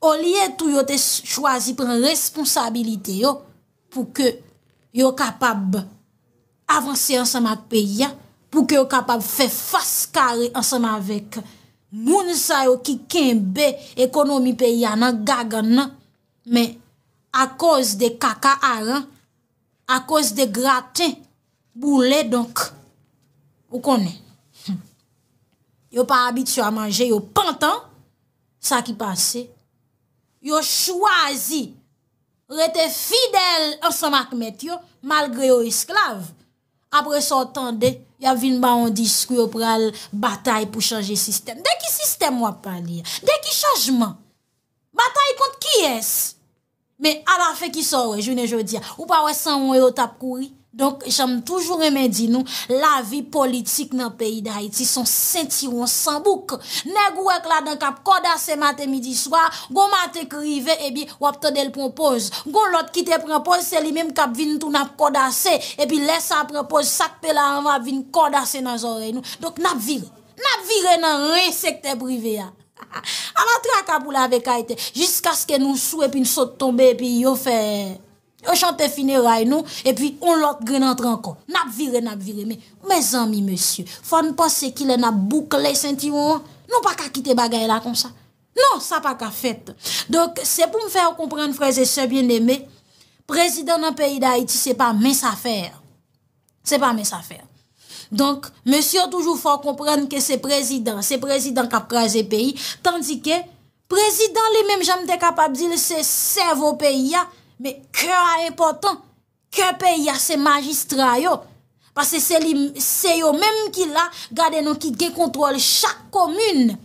o liye tou yo te chwazi pren responsabilite yo pou ke yo kapab avansè ansam ak peyi ya, pou ke yo kapab fè faskari ansan avèk. Moun sa yo ki kenbe ekonomi pe yana, gagan nan, men a koz de kaka aran, a koz de gratè, boulè donk. Ou konè? Yo pa abit yo a manje, yo pantan, sa ki pase. Yo chwazi, rete fidel ansan akmet yo, malgre yo esklav. Apre so tande, Ya vin ba yon diskwyo pral batay pou chanje sistem. Dè ki sistem wap pali? Dè ki chanjman? Batay kont ki yes? Me ala fe ki sorwe, jounen joudia. Ou pa wè san wè yo tap kouri? Donk, j am toujou remedi nou, la vi politik nan peyi da Haiti son sentiron sanbouk. Ne gwek la dan kap kodase mate midi swa, gwo mate krive, ebi wap te del propoz. Gwo lot ki te propoz, se li mem kap vin tou nap kodase, ebi lesa propoz sakpe la anva vin kodase nan zorey nou. Donk, nap vire. Nap vire nan ren sekte prive ya. Anan tra kap ou la vek aite, jisk aske nou sou epi n sot tombe epi yo fe... O chante fine ray nou, epi on lot grenantran kon. Nap vire, nap vire. Mè zanmi, mèsyo, fò n'pò se ki lè nap boukle, senti wè wè, non pa ka kite bagay la kon sa. Non, sa pa ka fèt. Donk, se pou m fè ou komprèn fraze sebyen lè mè, prezidè nan peyi da Haiti, se pa mè sa fè. Se pa mè sa fè. Donk, mèsyo toujou fò komprèn ke se prezidè, se prezidè kap fraze peyi, tandike, prezidè lè mèm jèm te kapap dil se servo peyi ya, Mè kè aè important, kè peyi a se magistrayo? Pase se yo mèm ki la, gade nou ki ge kontrol chak komune.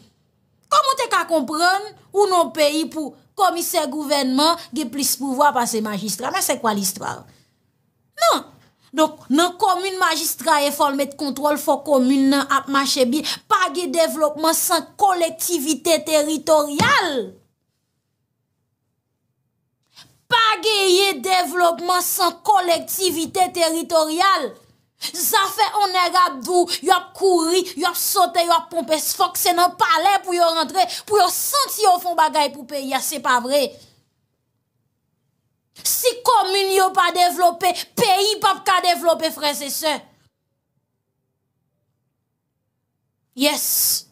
Koman te ka kompran ou nou peyi pou komise gouvernement ge plis pouvoi pa se magistrayo? Mè se kwa l'histoire? Non! Non, komune magistraye fol met kontrol fo komune nan ap mache bi, pa ge devlopman san kolektivite teritorial! Pagyeye devlopman san kolektivite teritorial. Zafè anerabdou, yop kouri, yop sote, yop pompe sfok, se nan pale pou yon rentre, pou yon senti yon fon bagay pou peya, se pa vre. Si komil yo pa devlope, peyi pa pa ka devlope fre se se. Yes,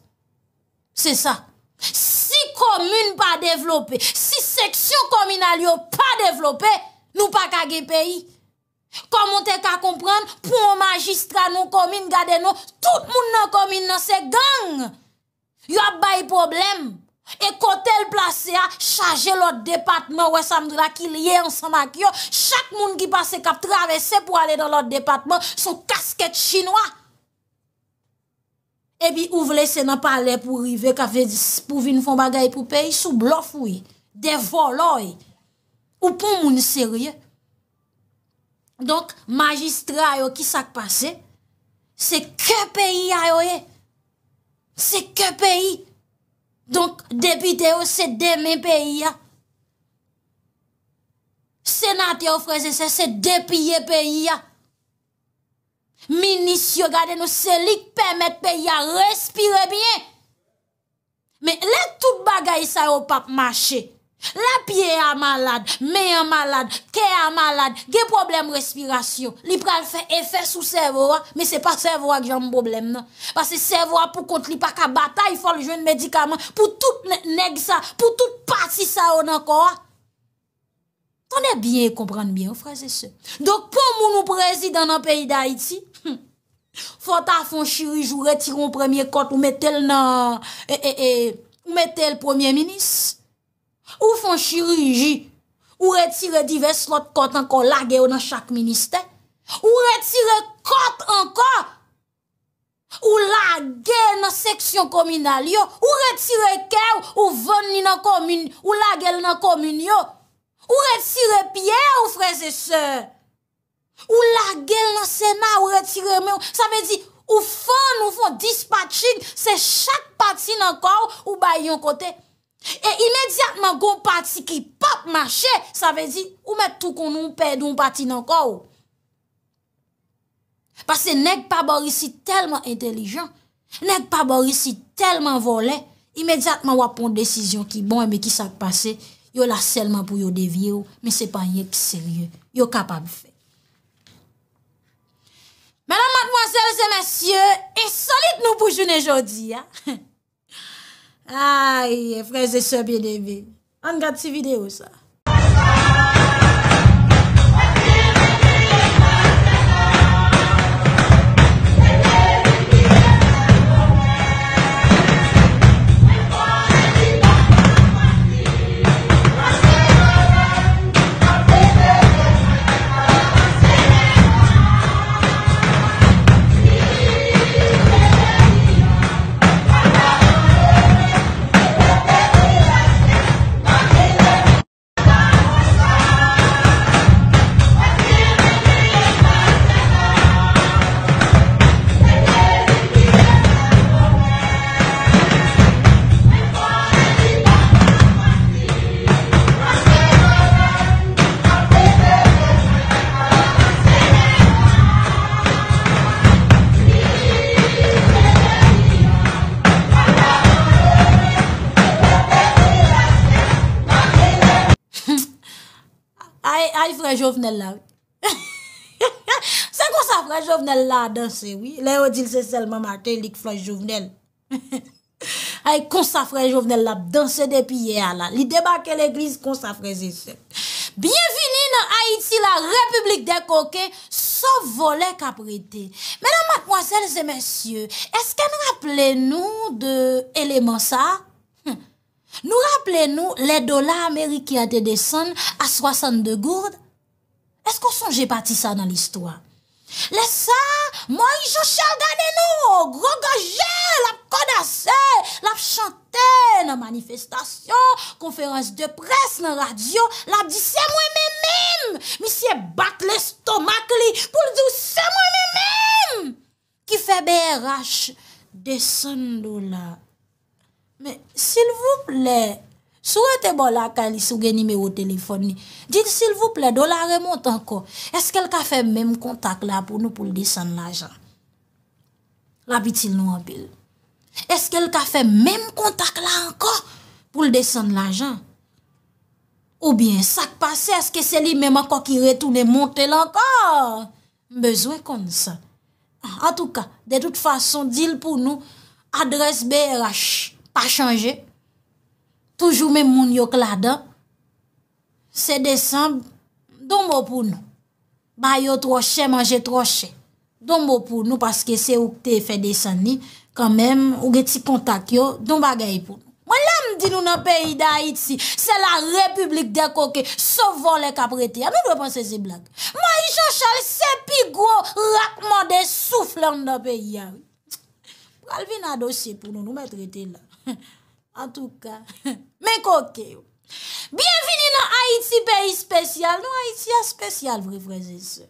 se sa, se. Si komine pa devlope, si seksyon kominal yo pa devlope, nou pa kage peyi. Komon te ka kompran, pou an magistran nou komine gade nou, tout moun non nan komine nan se gang. Yo ap bayi problem. E kote l plase a chaje l ot depatman, wè samdra ki liye ansan ak yo, chak moun ki pase kap travese pou ale dan l ot depatman, son kasket chinois. Ebi ou vle senan pale pou rive kafe pou vin fon bagay pou peyi sou blof ouye, de voloye, ou pou moun serye. Donk magistra yo ki sak pase, se ke peyi yo ye, se ke peyi. Donk depite yo se demen peyi ya. Senate yo freze se se depiye peyi ya. Minis yo gade nou selik pemet pe ya respire bien. Me lek tout bagay sa yo pap mache. La piye a malad, me a malad, ke a malad, ge problem respiration. Li pral fe efes ou servwa, me se pa servwa ki janm problem nan. Pase servwa pou kont li pa ka batay fol jwen medikaman, pou tout neg sa, pou tout pati sa yo nan kwa. Ton e bien, kompran bien ou fraze se. Dok pou moun ou prezi dan nan peyi da iti, Fanta fon chirij ou retiron premye kot ou metel nan, e, e, e, ou metel premye minis? Ou fon chirij ou retire divers lot kot anko lage ou nan chak ministe? Ou retire kot anko? Ou lage nan seksyon kominal yo? Ou retire kew ou veni nan komini, ou lage nan komini yo? Ou retire pie ou freze se? Ou la gel nan sena ou reti reme ou. Sa ve di ou fon nou fon dispatching se chak pati nan kou ou bay yon kote. E imediatman goun pati ki pop mache, sa ve di ou met tou kon nou ou pedi ou pati nan kou. Pase nek pa borisi telman intelijan, nek pa borisi telman volen, imediatman wapon desisyon ki bon e me ki sak pase, yo la selman pou yo devye ou, me se pan yon ki serye, yo kapabif. Madame, mademoiselles et messieurs, et solide nous boujounes aujourd'hui, hein? Aïe, frère, c'est ça bien de vivre. On ne gâte si vidéo, ça. Jouvenel la Se konsafre jouvenel la Dansè wè Lè yon dil se selman matè Lik flos jouvenel Ay konsafre jouvenel la Dansè depi yè a la Lideba ke l'eglis konsafre zise Bienveni nan Haiti la Republik de Koke So volè kapritè Menan matponsel zè mensyè Esken rappele nou de eleman sa Nou rappele nou Le dola Amerike a te desen A 62 gourd Es kon son jè pati sa nan l'histoire? Le sa, mwen yon chal gane nou, gro gaje, l ap konase, l ap chante, nan manifestasyon, konferans de pres, nan radyo, l ap di se mwen men men, misye bat l estomak li, pou l di ou se mwen men men, ki fe BRH desen lola. Me, sil vou ple, se mwen men men, Sou rete bon la kalis ou gen nime ou telefon ni? Dite s'il vous plè, do la remonte anko. Eske el ka fè mèm kontak la pou nou pou l'desan l'ajan? La bitil nou anpil. Eske el ka fè mèm kontak la anko pou l'desan l'ajan? Ou bien sak pase, eske seli mèm anko ki retounen monte l'ankor? Mbezouè konn sa. An tou ka, de tout fason, dil pou nou adres BRH pa chanje. Toujou men moun yo kladan, se desan, donbo pou nou. Bayo troche, manje troche, donbo pou nou, paske se ouk te fe desani, kamem, ouge ti kontak yo, donba gayi pou nou. Mwen lam di nou nan peyi da Haiti, se la Republik de Koke, sovan le kapreti, a mi dwe panse zi blag. Mwen yon chal se pi gwo, rakman de souflan nan peyi ya. Kalvi nan dosye pou nou, nou me trete la. An tou ka, men koke yo. Bienveni nan Haiti, peyi spesyal, nou Haiti a spesyal, vre vreze se.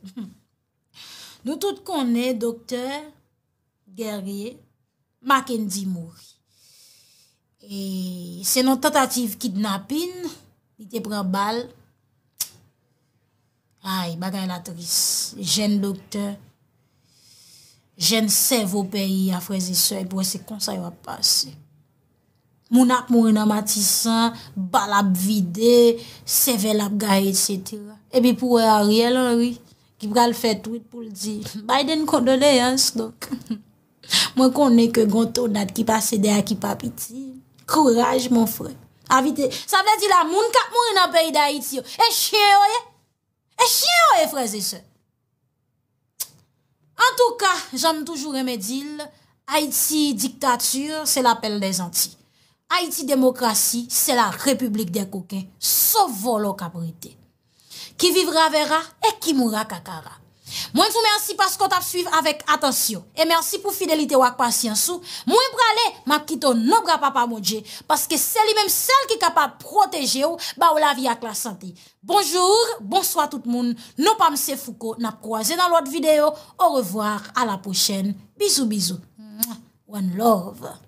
Nou tout konen, dokteur, gerye, maken di mouri. E se nan tentative kidnapping, ite pren bal, ay, bagan yon atris, jen dokteur, jen se vwe peyi a vreze se, e pwe se konsay wapase. Moun ap moun an matisan, bal ap vide, sevel ap ga et setera. Ebi pou e a riel an wè, ki pral fè tweet pou l'di, Biden kondone yans lòk. Mwen kondene ke gontou dat ki pa sede a ki pa piti. Kouraj moun frem, avite. Sa vle di la moun kap moun an bayi da iti yo. E chien oye, e chien oye freze se. An tou ka, janm toujou reme dil, haiti diktatur se la pel de zanti. Haïti démocratie, c'est la république des coquins, sauf volo caprité. Qui vivra verra et qui mourra kakara. Mwen sou qu'on pasko suivi avec attention. Et merci pour fidélité ou patience. ou. Mwen prale, map kito nou bra papa c'est lui même celle qui est capable de protéger ou, ba ou la vie avec la santé. Bonjour, bonsoir tout le monde. Non pas M. Fouko, n'a croisé dans l'autre vidéo. Au revoir, à la prochaine. Bisous, bisous. One love.